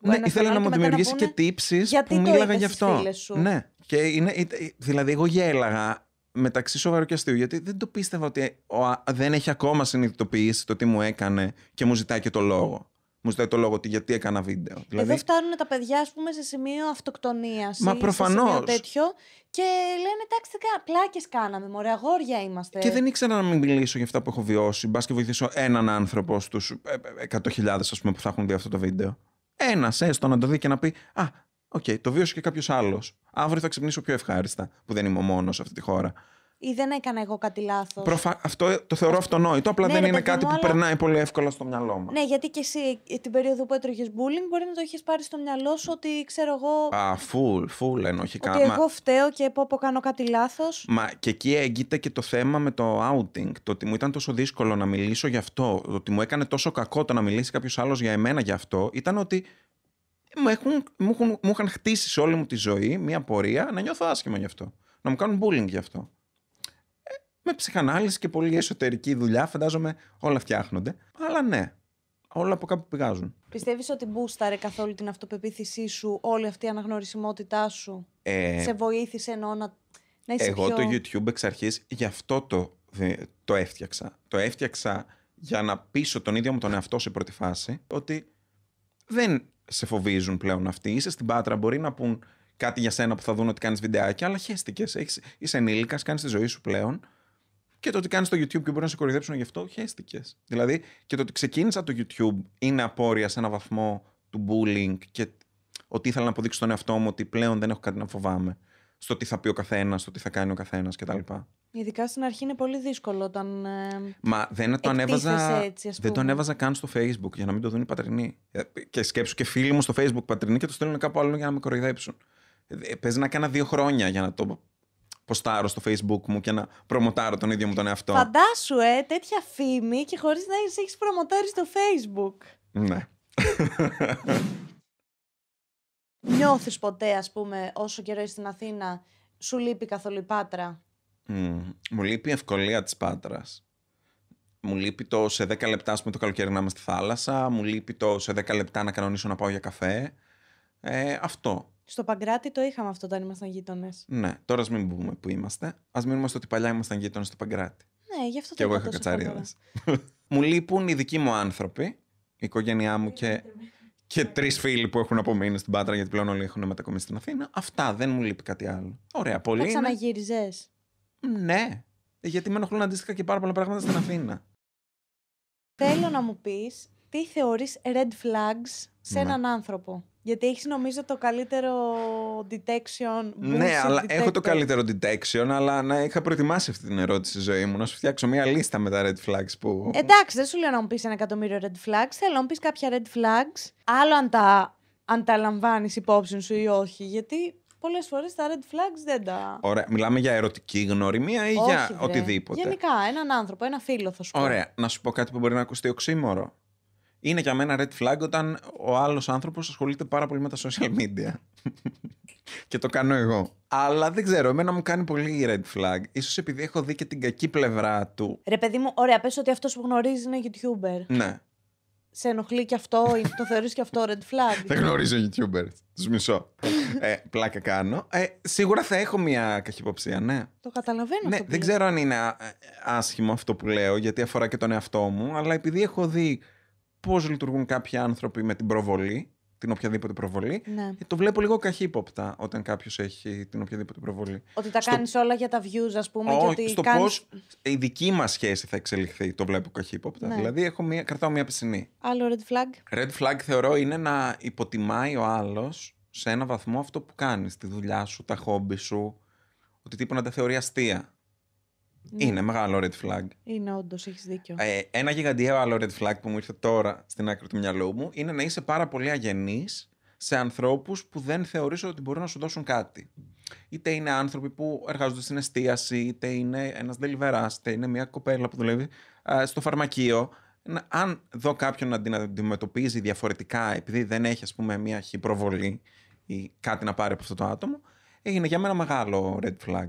Ναι, ήθελα να μου δημιουργήσει και τύψεις που μίλαγα γι' αυτό. Ναι. Και είναι, ε, ε, δηλαδή, εγώ γέλαγα μεταξύ σοβαρού και αστείου, γιατί δεν το πίστευα ότι ο, δεν έχει ακόμα συνειδητοποιήσει το τι μου έκανε και μου ζητάει και το λόγο μου ζητάει το λόγο γιατί έκανα βίντεο. Εδώ δηλαδή... φτάνουν τα παιδιά, σε σημείο αυτοκτονίας. Μα προφανώ. τέτοιο. Και λένε, εντάξει, πλάκες κάναμε, μωρέ, αγόρια είμαστε. Και δεν ήξερα να μην μιλήσω για αυτά που έχω βιώσει. Μπας και βοηθήσω έναν άνθρωπο στους 100.000, ας πούμε, που θα έχουν δει αυτό το βίντεο. Ένας έστω να το δει και να πει, Α, οκ, okay, το βίωσε και κάποιος άλλος. Αύριο θα ξυπνήσω πιο ευχάριστα, που δεν είμαι μόνος σε αυτή τη χώρα ή δεν έκανα εγώ κάτι λάθος. Αυτό το θεωρώ αυτονόητο. Απλά ναι, δεν είναι κάτι που περνάει πολύ εύκολα στο μυαλό μου Ναι, γιατί και εσύ την περίοδο που έτρωγες bullying μπορεί να το έχεις πάρει στο μυαλό σου ότι ξέρω εγώ. Α, φουλ, φουλ ενοχικά. Ότι μα... εγώ φταίω και πω, πω κάνω κάτι λάθος. Μα και εκεί έγκυται και το θέμα με το outing. Το ότι μου ήταν τόσο δύσκολο να μιλήσω γι' αυτό. Το ότι μου έκανε τόσο κακό το να μιλήσει κάποιος άλλος για εμένα γι' αυτό ήταν ότι μου, έχουν, μου, έχουν, είχαν χτίσει σε όλη μου τη ζωή μια πορεία να νιώθω άσχημα γι' αυτό. Να μου κάνουν bullying γι' αυτό με ψυχανάλυση και πολύ εσωτερική δουλειά, φαντάζομαι όλα φτιάχνονται. Αλλά ναι, όλα από κάπου πηγάζουν. Πιστεύεις ότι μπούσταρε καθόλου την αυτοπεποίθησή σου, όλη αυτή η αναγνωρισιμότητά σου. Ε, σε βοήθησε ενώ να, να είσαι Εγώ το YouTube εξ αρχής γι' αυτό το, το έφτιαξα. Το έφτιαξα για να πείσω τον ίδιο μου τον εαυτό σε πρώτη φάση ότι δεν σε φοβίζουν πλέον αυτοί. Είσαι στην πάτρα, μπορεί να πούν κάτι για σένα που θα δουν ότι κάνεις βιντεάκια, αλλά χαίστηκες. Είσαι ενήλικας, κάνεις τη ζωή σου πλέον. Και το ότι κάνεις στο YouTube και μπορεί να σε κοροϊδέψουν γι' αυτό, χαίστηκες. Δηλαδή, και το ότι ξεκίνησα το YouTube είναι απόρρια σε ένα βαθμό του bullying και ότι ήθελα να αποδείξω στον εαυτό μου ότι πλέον δεν έχω κάτι να φοβάμαι. Στο τι θα πει ο καθένας, στο τι θα κάνει ο καθένας κτλ. Ειδικά στην αρχή είναι πολύ δύσκολο όταν. Ε, Μα δεν το ανέβαζα. Έτσι, δεν το ανέβαζα καν στο Facebook για να μην το δουν οι πατρινοί. Ε, και σκέψω και φίλοι μου στο Facebook πατρινοί και το στέλνουν κάπου άλλο για να με κοροϊδέψουν. Ε, Παίζει να κάνω δύο χρόνια για να το ποστάρω στο facebook μου και να προμοτάρω τον ίδιο μου τον εαυτό. Φαντάσου, ε, τέτοια φήμη και χωρίς να έχεις προμοτάρει στο facebook. Ναι. (laughs) Νιώθεις ποτέ, ας πούμε, όσο καιρό είσαι στην Αθήνα, σου λείπει καθόλου η Πάτρα. μου λείπει η ευκολία της Πάτρας. Μου λείπει το σε 10 λεπτά, ας πούμε, το καλοκαίρι να είμαι στη θάλασσα. Μου λείπει το σε 10 λεπτά να κανονίσω να πάω για καφέ. Ε, αυτό. Στο Παγκράτη το είχαμε αυτό όταν ήμασταν γείτονες. Ναι, τώρα ας μην πούμε που είμαστε. Ας μείνουμε στο ότι παλιά ήμασταν γείτονες στο Παγκράτη. Ναι, γι' αυτό το και εγώ είχα κατσαρίδε. (laughs) μου λείπουν οι δικοί μου άνθρωποι, η οικογένειά μου και, και τρεις φίλοι που έχουν απομείνει στην Πάτρα, γιατί πλέον όλοι έχουν μετακομίσει στην Αθήνα. Αυτά δεν μου λείπει κάτι άλλο. Ωραία, πολύ. Θα ξαναγύριζε. Ναι, γιατί με ενοχλούν αντίστοιχα και πάρα πολλά πράγματα στην Αθήνα. Θέλω να μου πεις τι θεωρείς red flags σε ναι. έναν άνθρωπο. Γιατί έχεις νομίζω το καλύτερο detection. Ναι, αλλά έχω το καλύτερο detection, αλλά να είχα προετοιμάσει αυτή την ερώτηση στη ζωή μου. Να σου φτιάξω μια λίστα με τα red flags που. Εντάξει, δεν σου λέω να μου πεις ένα εκατομμύριο red flags. Θέλω να μου πεις κάποια red flags. Άλλο αν τα, αν τα λαμβάνεις υπόψη σου ή όχι. Γιατί πολλές φορές τα red flags δεν τα. Ωραία. Μιλάμε για ερωτική γνωριμία ή για βρε. οτιδήποτε. Γενικά, έναν άνθρωπο, ένα φίλο θα σου πω. Ωραία. Να σου πω κάτι που μπορεί να ακουστεί οξύμορο είναι για μένα red flag όταν ο άλλος άνθρωπος ασχολείται πάρα πολύ με τα social media. (laughs) και το κάνω εγώ. Αλλά δεν ξέρω, εμένα μου κάνει πολύ red flag. Ίσως επειδή έχω δει και την κακή πλευρά του. Ρε παιδί μου, ωραία, πες ότι αυτός που γνωρίζει είναι YouTuber. Ναι. Σε ενοχλεί και αυτό, το θεωρείς και αυτό red flag. Δεν γνωρίζω YouTuber, τους μισώ. (laughs) ε, πλάκα κάνω. Ε, σίγουρα θα έχω μια καχυποψία, ναι. Το καταλαβαίνω. Ναι, δεν ξέρω αν είναι ε, άσχημο αυτό που λέω, γιατί αφορά και τον εαυτό μου, αλλά επειδή έχω δει πώς λειτουργούν κάποιοι άνθρωποι με την προβολή, την οποιαδήποτε προβολή. Ναι. Ε, το βλέπω λίγο καχύποπτα όταν κάποιος έχει την οποιαδήποτε προβολή. Ότι τα στο... κάνεις όλα για τα views, ας πούμε. Ο, στο κάνεις... πώς η δική μας σχέση θα εξελιχθεί, το βλέπω καχύποπτα. Ναι. Δηλαδή, έχω μία, κρατάω μία πισινή. Άλλο red flag. Red flag θεωρώ είναι να υποτιμάει ο άλλος σε ένα βαθμό αυτό που κάνεις, τη δουλειά σου, τα χόμπι σου. Ότι τύπου να τα θεωρεί αστεία. Ναι. Είναι μεγάλο red flag. Είναι όντως, έχεις δίκιο. Ε, ένα γιγαντιαίο άλλο red flag που μου ήρθε τώρα στην άκρη του μυαλού μου είναι να είσαι πάρα πολύ αγενής σε ανθρώπους που δεν θεωρείς ότι μπορούν να σου δώσουν κάτι. Είτε είναι άνθρωποι που εργάζονται στην εστίαση, είτε είναι ένας delivery, είτε είναι μια κοπέλα που δουλεύει ε, στο φαρμακείο. Αν δω κάποιον να την αντιμετωπίζει διαφορετικά, επειδή δεν έχει, ας πούμε, μια χυπροβολή ή κάτι να πάρει από αυτό το άτομο, έγινε για μένα μεγάλο red flag.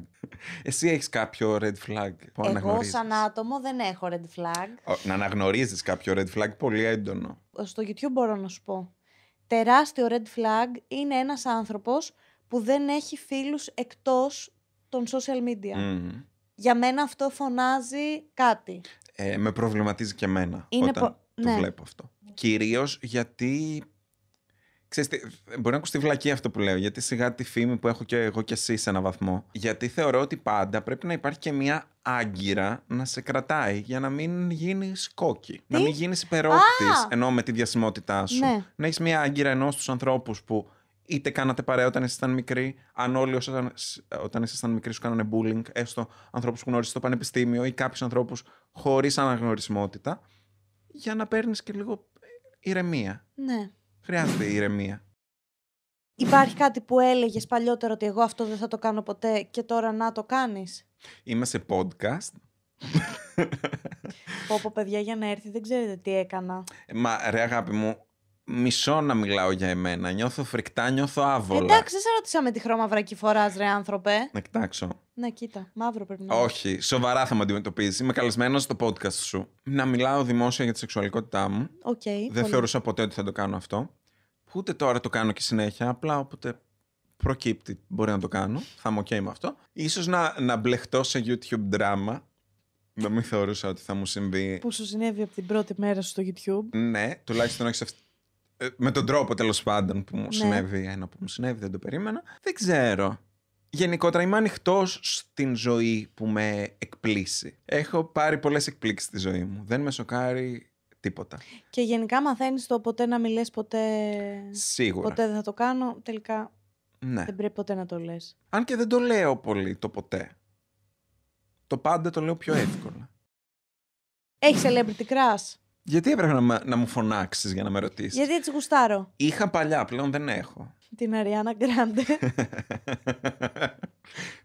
Εσύ έχεις κάποιο red flag που Εγώ, σαν άτομο, δεν έχω red flag. Να αναγνωρίζεις κάποιο red flag πολύ έντονο. Στο YouTube μπορώ να σου πω. Τεράστιο red flag είναι ένας άνθρωπος που δεν έχει φίλους εκτός των social media. Για μένα αυτό φωνάζει κάτι. Ε, με προβληματίζει και εμένα όταν το ναι. βλέπω αυτό. Κυρίως γιατί Ξέρεις, μπορεί να ακουστεί βλακή αυτό που λέω, γιατί σιγά τη φήμη που έχω και εγώ και εσύ σε έναν βαθμό. Γιατί θεωρώ ότι πάντα πρέπει να υπάρχει και μια άγκυρα να σε κρατάει για να μην γίνεις κόκκι. Να μην γίνεις υπερόκτη ενώ με τη διασημότητά σου. Ναι. Να έχεις μια άγκυρα ενός στου ανθρώπους που είτε κάνατε παρέα όταν ήσασταν μικροί, αν όλοι όταν, όταν ήσασταν μικροί σου κάνανε bullying, έστω ανθρώπους που γνώρισες στο πανεπιστήμιο ή κάποιους ανθρώπους χωρίς αναγνωρισμότητα, για να παίρνεις και λίγο ηρεμία. Ναι. Χρειάζεται ηρεμία. Υπάρχει κάτι που έλεγες παλιότερο ότι εγώ αυτό δεν θα το κάνω ποτέ και τώρα να το κάνεις. Είμαι σε podcast. Πω πω παιδιά για να έρθει δεν ξέρετε τι έκανα. Ε, μα ρε αγάπη μου, Μισό να μιλάω για εμένα. Νιώθω φρικτά, νιώθω άβολα. Εντάξει, δεν σε ρώτησα με τι χρώμα βρακή φοράς, ρε άνθρωπε. Να κοιτάξω. Ναι, κοίτα. Μαύρο πρέπει να Όχι, σοβαρά θα με αντιμετωπίζεις. Είμαι καλεσμένος στο podcast σου. Να μιλάω δημόσια για τη σεξουαλικότητά μου. Okay, δεν πολύ. θεωρούσα ποτέ ότι θα το κάνω αυτό. Ούτε τώρα το κάνω και συνέχεια. Απλά όποτε προκύπτει μπορεί να το κάνω. Θα είμαι okay με αυτό. Ίσως να, να μπλεχτώ σε YouTube drama. Να μην θεωρούσα ότι θα μου συμβεί. Που σου συνέβη από την πρώτη μέρα στο YouTube. Ναι, τουλάχιστον έχει αυτή ε, με τον τρόπο τέλος πάντων που μου ναι. συνέβη ένα που μου συνέβη, δεν το περίμενα. Δεν ξέρω. Γενικότερα είμαι ανοιχτός στην ζωή που με εκπλήσει. Έχω πάρει πολλές εκπλήξεις στη ζωή μου. Δεν με σοκάρει τίποτα. Και γενικά μαθαίνεις το ποτέ να μιλέ, ποτέ. Σίγουρα. Ποτέ δεν θα το κάνω. Τελικά. Ναι. Δεν πρέπει ποτέ να το λες. Αν και δεν το λέω πολύ το ποτέ. Το πάντα το λέω πιο εύκολα. Έχεις celebrity crush. Γιατί έπρεπε να, μου φωνάξεις για να με ρωτήσεις. Γιατί έτσι γουστάρω. Είχα παλιά, πλέον δεν έχω. Την Αριάννα Γκράντε.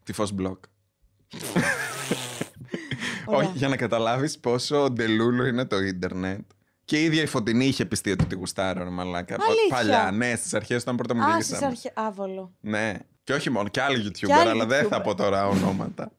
Τη φω μπλοκ. (laughs) Όχι, για να καταλάβεις πόσο ντελούλο είναι το ίντερνετ. Και η ίδια η Φωτεινή είχε πιστεί ότι τη γουστάρω, μαλάκα. Αλήθεια. Παλιά, ναι, στις αρχές όταν πρώτα μου Α, στις αρχές. Άβολο. Ναι. Και όχι μόνο, και άλλοι YouTuber, αλλά δεν θα πω τώρα ονόματα.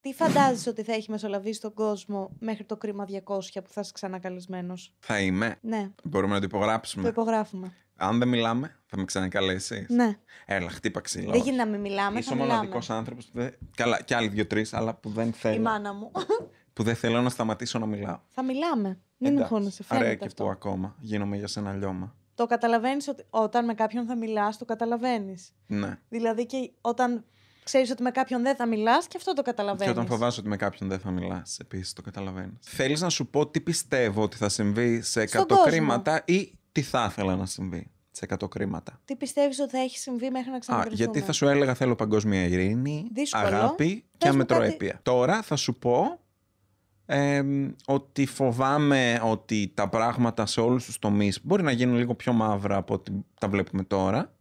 Τι φαντάζεσαι ότι θα έχει μεσολαβεί στον κόσμο μέχρι το κρίμα 200 που θα είσαι ξανακαλεσμένος. Θα είμαι. Ναι. Μπορούμε να το υπογράψουμε. Το υπογράφουμε. Αν δεν μιλάμε, θα με ξανακαλέσει. Ναι. Έλα, χτύπα ξύλο. Δεν γίνει να μην μιλάμε. Είσαι ο μοναδικός άνθρωπος που Καλά, και άλλοι δύο-τρει, αλλά που δεν θέλω. Η μάνα μου. (laughs) που δεν θέλω να σταματήσω να μιλάω. Θα μιλάμε. Μην μου χώνεσαι. Φαίνεται. και αυτό ακόμα. Γίνομαι για σένα λιώμα. Το καταλαβαίνεις ότι όταν με κάποιον θα μιλάς, το καταλαβαίνεις. Ναι. Δηλαδή και όταν ξέρεις ότι με κάποιον δεν θα μιλάς και αυτό το καταλαβαίνει. Και όταν φοβάσαι ότι με κάποιον δεν θα μιλάς, επίσης το καταλαβαίνεις. Θέλεις να σου πω τι πιστεύω ότι θα συμβεί σε 100 κρίματα ή τι θα ήθελα να συμβεί σε 100 κρίματα. Τι πιστεύεις ότι θα έχει συμβεί μέχρι να ξαναβρεθούμε. Γιατί θα σου έλεγα θέλω παγκόσμια ειρήνη, αγάπη και αμετροέπεια. Τώρα θα σου πω ότι φοβάμαι ότι τα πράγματα σε όλους τους τομείς μπορεί να γίνουν λίγο πιο μαύρα από ό,τι τα βλέπουμε τώρα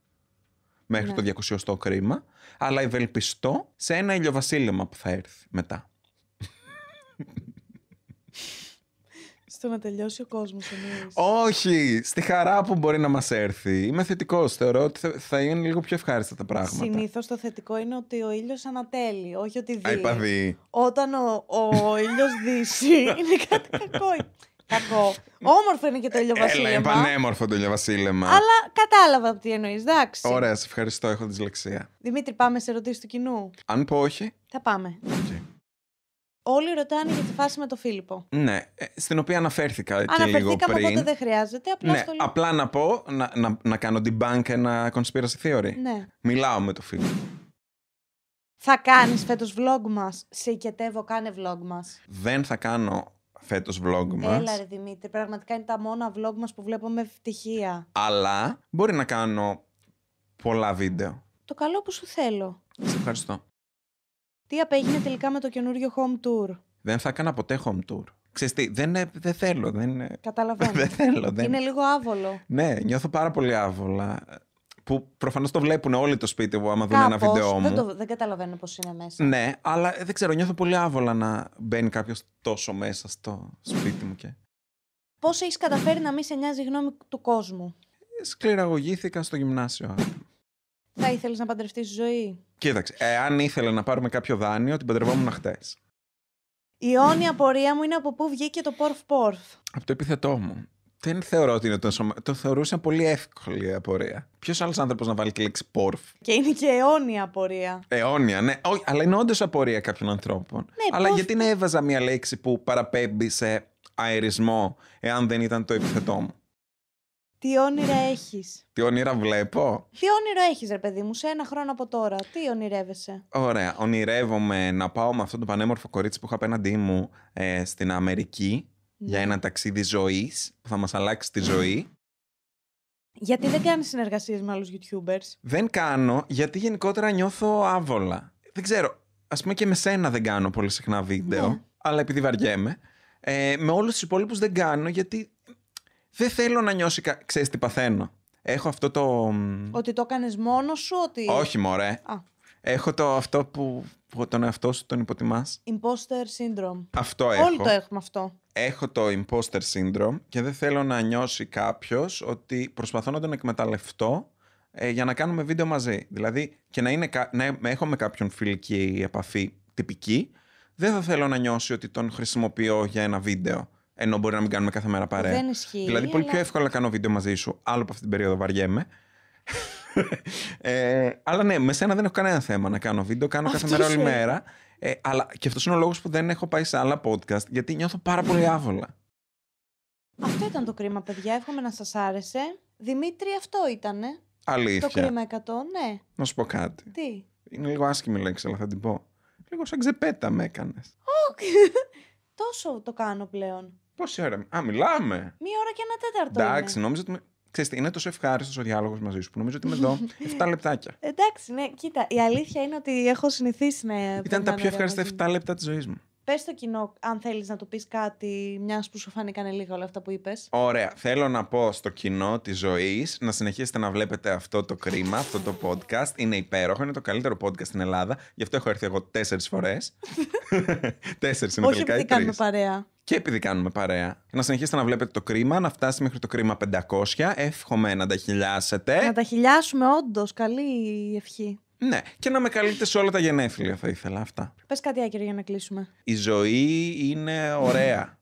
μέχρι ναι. το 200 κρίμα, αλλά ευελπιστώ σε ένα ηλιοβασίλεμα που θα έρθει μετά. Στο να τελειώσει ο κόσμος, Όχι! Στη χαρά που μπορεί να μας έρθει. Είμαι θετικός. Θεωρώ ότι θα είναι λίγο πιο ευχάριστα τα πράγματα. Συνήθως το θετικό είναι ότι ο ήλιος ανατέλει, όχι ότι δει. Όταν ο, ο ήλιος δύσει, είναι κάτι κακό. Κακό. Όμορφο είναι και το ηλιοβασίλεμα. Είναι πανέμορφο το ηλιοβασίλεμα. Αλλά κατάλαβα τι εννοείς, εντάξει. Ωραία, σε ευχαριστώ, έχω δυσλεξία. Δημήτρη, πάμε σε ερωτήσεις του κοινού. Αν πω όχι. Θα πάμε. Okay. Όλοι ρωτάνε για τη φάση με τον Φίλιππο. Ναι, ε, στην οποία αναφέρθηκα και λίγο πριν. Αναφερθήκαμε, δεν χρειάζεται. Απλά, ναι, στο απλά να πω, να, να, κάνω την bank ένα conspiracy theory. Ναι. Μιλάω με τον Φίλιππο. Θα κάνεις φέτος vlog μας. Σε οικετεύω, κάνε vlog μας. Δεν θα κάνω φέτος vlog μα. Έλα, ρε Δημήτρη, πραγματικά είναι τα μόνα vlog μας που βλέπω με ευτυχία. Αλλά μπορεί να κάνω πολλά βίντεο. Το καλό που σου θέλω. Σε ευχαριστώ. Τι απέγινε τελικά με το καινούριο home tour. Δεν θα έκανα ποτέ home tour. Ξέρεις τι, δεν, δεν θέλω. Δεν, Καταλαβαίνω. (laughs) δεν θέλω. Δεν... Είναι λίγο άβολο. Ναι, νιώθω πάρα πολύ άβολα που προφανώς το βλέπουν όλοι το σπίτι μου, άμα δουν ένα βίντεο μου. Δεν, το, δεν καταλαβαίνω πώς είναι μέσα. Ναι, αλλά δεν ξέρω, νιώθω πολύ άβολα να μπαίνει κάποιος τόσο μέσα στο σπίτι μου. Και... Πώς έχεις καταφέρει να μην σε νοιάζει η γνώμη του κόσμου. Ε, σκληραγωγήθηκα στο γυμνάσιο. Θα ήθελες να παντρευτείς ζωή. Κοίταξε, ε, αν ήθελε να πάρουμε κάποιο δάνειο, την παντρευόμουν χτες. Η αιώνια πορεία μου είναι από πού βγήκε το πορφ πορφ. Από το επιθετό μου δεν θεωρώ ότι είναι τόσο. Το θεωρούσα πολύ εύκολη η απορία. Ποιος άλλος άνθρωπος να βάλει τη λέξη πόρφ. Και είναι και αιώνια απορία. Αιώνια, ναι. Όχι, αλλά είναι όντως απορία κάποιων ανθρώπων. Ναι, αλλά γιατί να έβαζα μια λέξη που παραπέμπει σε αερισμό, εάν δεν ήταν το επιθετό μου. Τι όνειρα έχεις. Τι όνειρα βλέπω. Τι όνειρο έχεις, ρε παιδί μου, σε ένα χρόνο από τώρα. Τι ονειρεύεσαι. Ωραία. Ονειρεύομαι να πάω με αυτό το πανέμορφο κορίτσι που είχα απέναντί μου ε, στην Αμερική για ένα ναι. ταξίδι ζωής που θα μας αλλάξει τη ζωή. Γιατί δεν κάνει συνεργασίες με άλλους YouTubers. Δεν κάνω, γιατί γενικότερα νιώθω άβολα. Δεν ξέρω. Ας πούμε και με σένα δεν κάνω πολύ συχνά βίντεο, ναι. αλλά επειδή βαριέμαι. Ε, με όλους τους υπόλοιπους δεν κάνω, γιατί δεν θέλω να νιώσει. Ξέρεις τι παθαίνω. Έχω αυτό το. Ότι το έκανες μόνος σου, ότι. Όχι, μωρέ. Έχω το αυτό που, που τον εαυτό σου τον υποτιμάς. Imposter syndrome. Αυτό έχω. Όλοι το έχουμε αυτό έχω το imposter syndrome και δεν θέλω να νιώσει κάποιος ότι προσπαθώ να τον εκμεταλλευτώ ε, για να κάνουμε βίντεο μαζί. Δηλαδή και να, είναι, ε, να έχω με κάποιον φιλική επαφή τυπική, δεν θα θέλω να νιώσει ότι τον χρησιμοποιώ για ένα βίντεο. Ενώ μπορεί να μην κάνουμε κάθε μέρα παρέα. Δεν ισχύει. Δηλαδή, πολύ πιο εύκολα να κάνω βίντεο μαζί σου. Άλλο από αυτή την περίοδο βαριέμαι. (laughs) ε, αλλά ναι, με σένα δεν έχω κανένα θέμα να κάνω βίντεο. Κάνω κάθε μέρα όλη μέρα. Ε, αλλά και αυτός είναι ο λόγος που δεν έχω πάει σε άλλα podcast, γιατί νιώθω πάρα πολύ άβολα. Αυτό ήταν το κρίμα, παιδιά. Εύχομαι να σας άρεσε. Δημήτρη, αυτό ήτανε. Αλήθεια. Το κρίμα 100, ναι. Να σου πω κάτι. Τι. Είναι λίγο άσχημη λέξη, αλλά θα την πω. Λίγο σαν ξεπέτα με έκανες. Τόσο το κάνω πλέον. Πόση ώρα. Α, μιλάμε. Μία ώρα και ένα τέταρτο. Εντάξει, νόμιζα ότι ξέρετε, είναι τόσο ευχάριστος ο διάλογος μαζί σου που νομίζω ότι είμαι εδώ 7 (laughs) λεπτάκια. Εντάξει, ναι, κοίτα, η αλήθεια είναι ότι έχω συνηθίσει να. Ήταν τα πιο ευχάριστα 7 λεπτά της ζωής μου. Πες στο κοινό, αν θέλεις να του πεις κάτι, μιας που σου φάνηκαν λίγα όλα αυτά που είπες. Ωραία. Θέλω να πω στο κοινό της ζωής να συνεχίσετε να βλέπετε αυτό το κρίμα, αυτό το podcast. Είναι υπέροχο, είναι το καλύτερο podcast στην Ελλάδα. Γι' αυτό έχω έρθει εγώ τέσσερις φορές. (laughs) (laughs) τέσσερις είναι Όχι τελικά. Όχι, κάνουμε παρέα και επειδή κάνουμε παρέα. Να συνεχίσετε να βλέπετε το κρίμα, να φτάσει μέχρι το κρίμα 500. Εύχομαι να τα χιλιάσετε. Να τα χιλιάσουμε, όντως. Καλή ευχή. Ναι, και να με καλείτε σε όλα τα γενέθλια, θα ήθελα αυτά. Πες κάτι άκυρο για να κλείσουμε. Η ζωή είναι ωραία.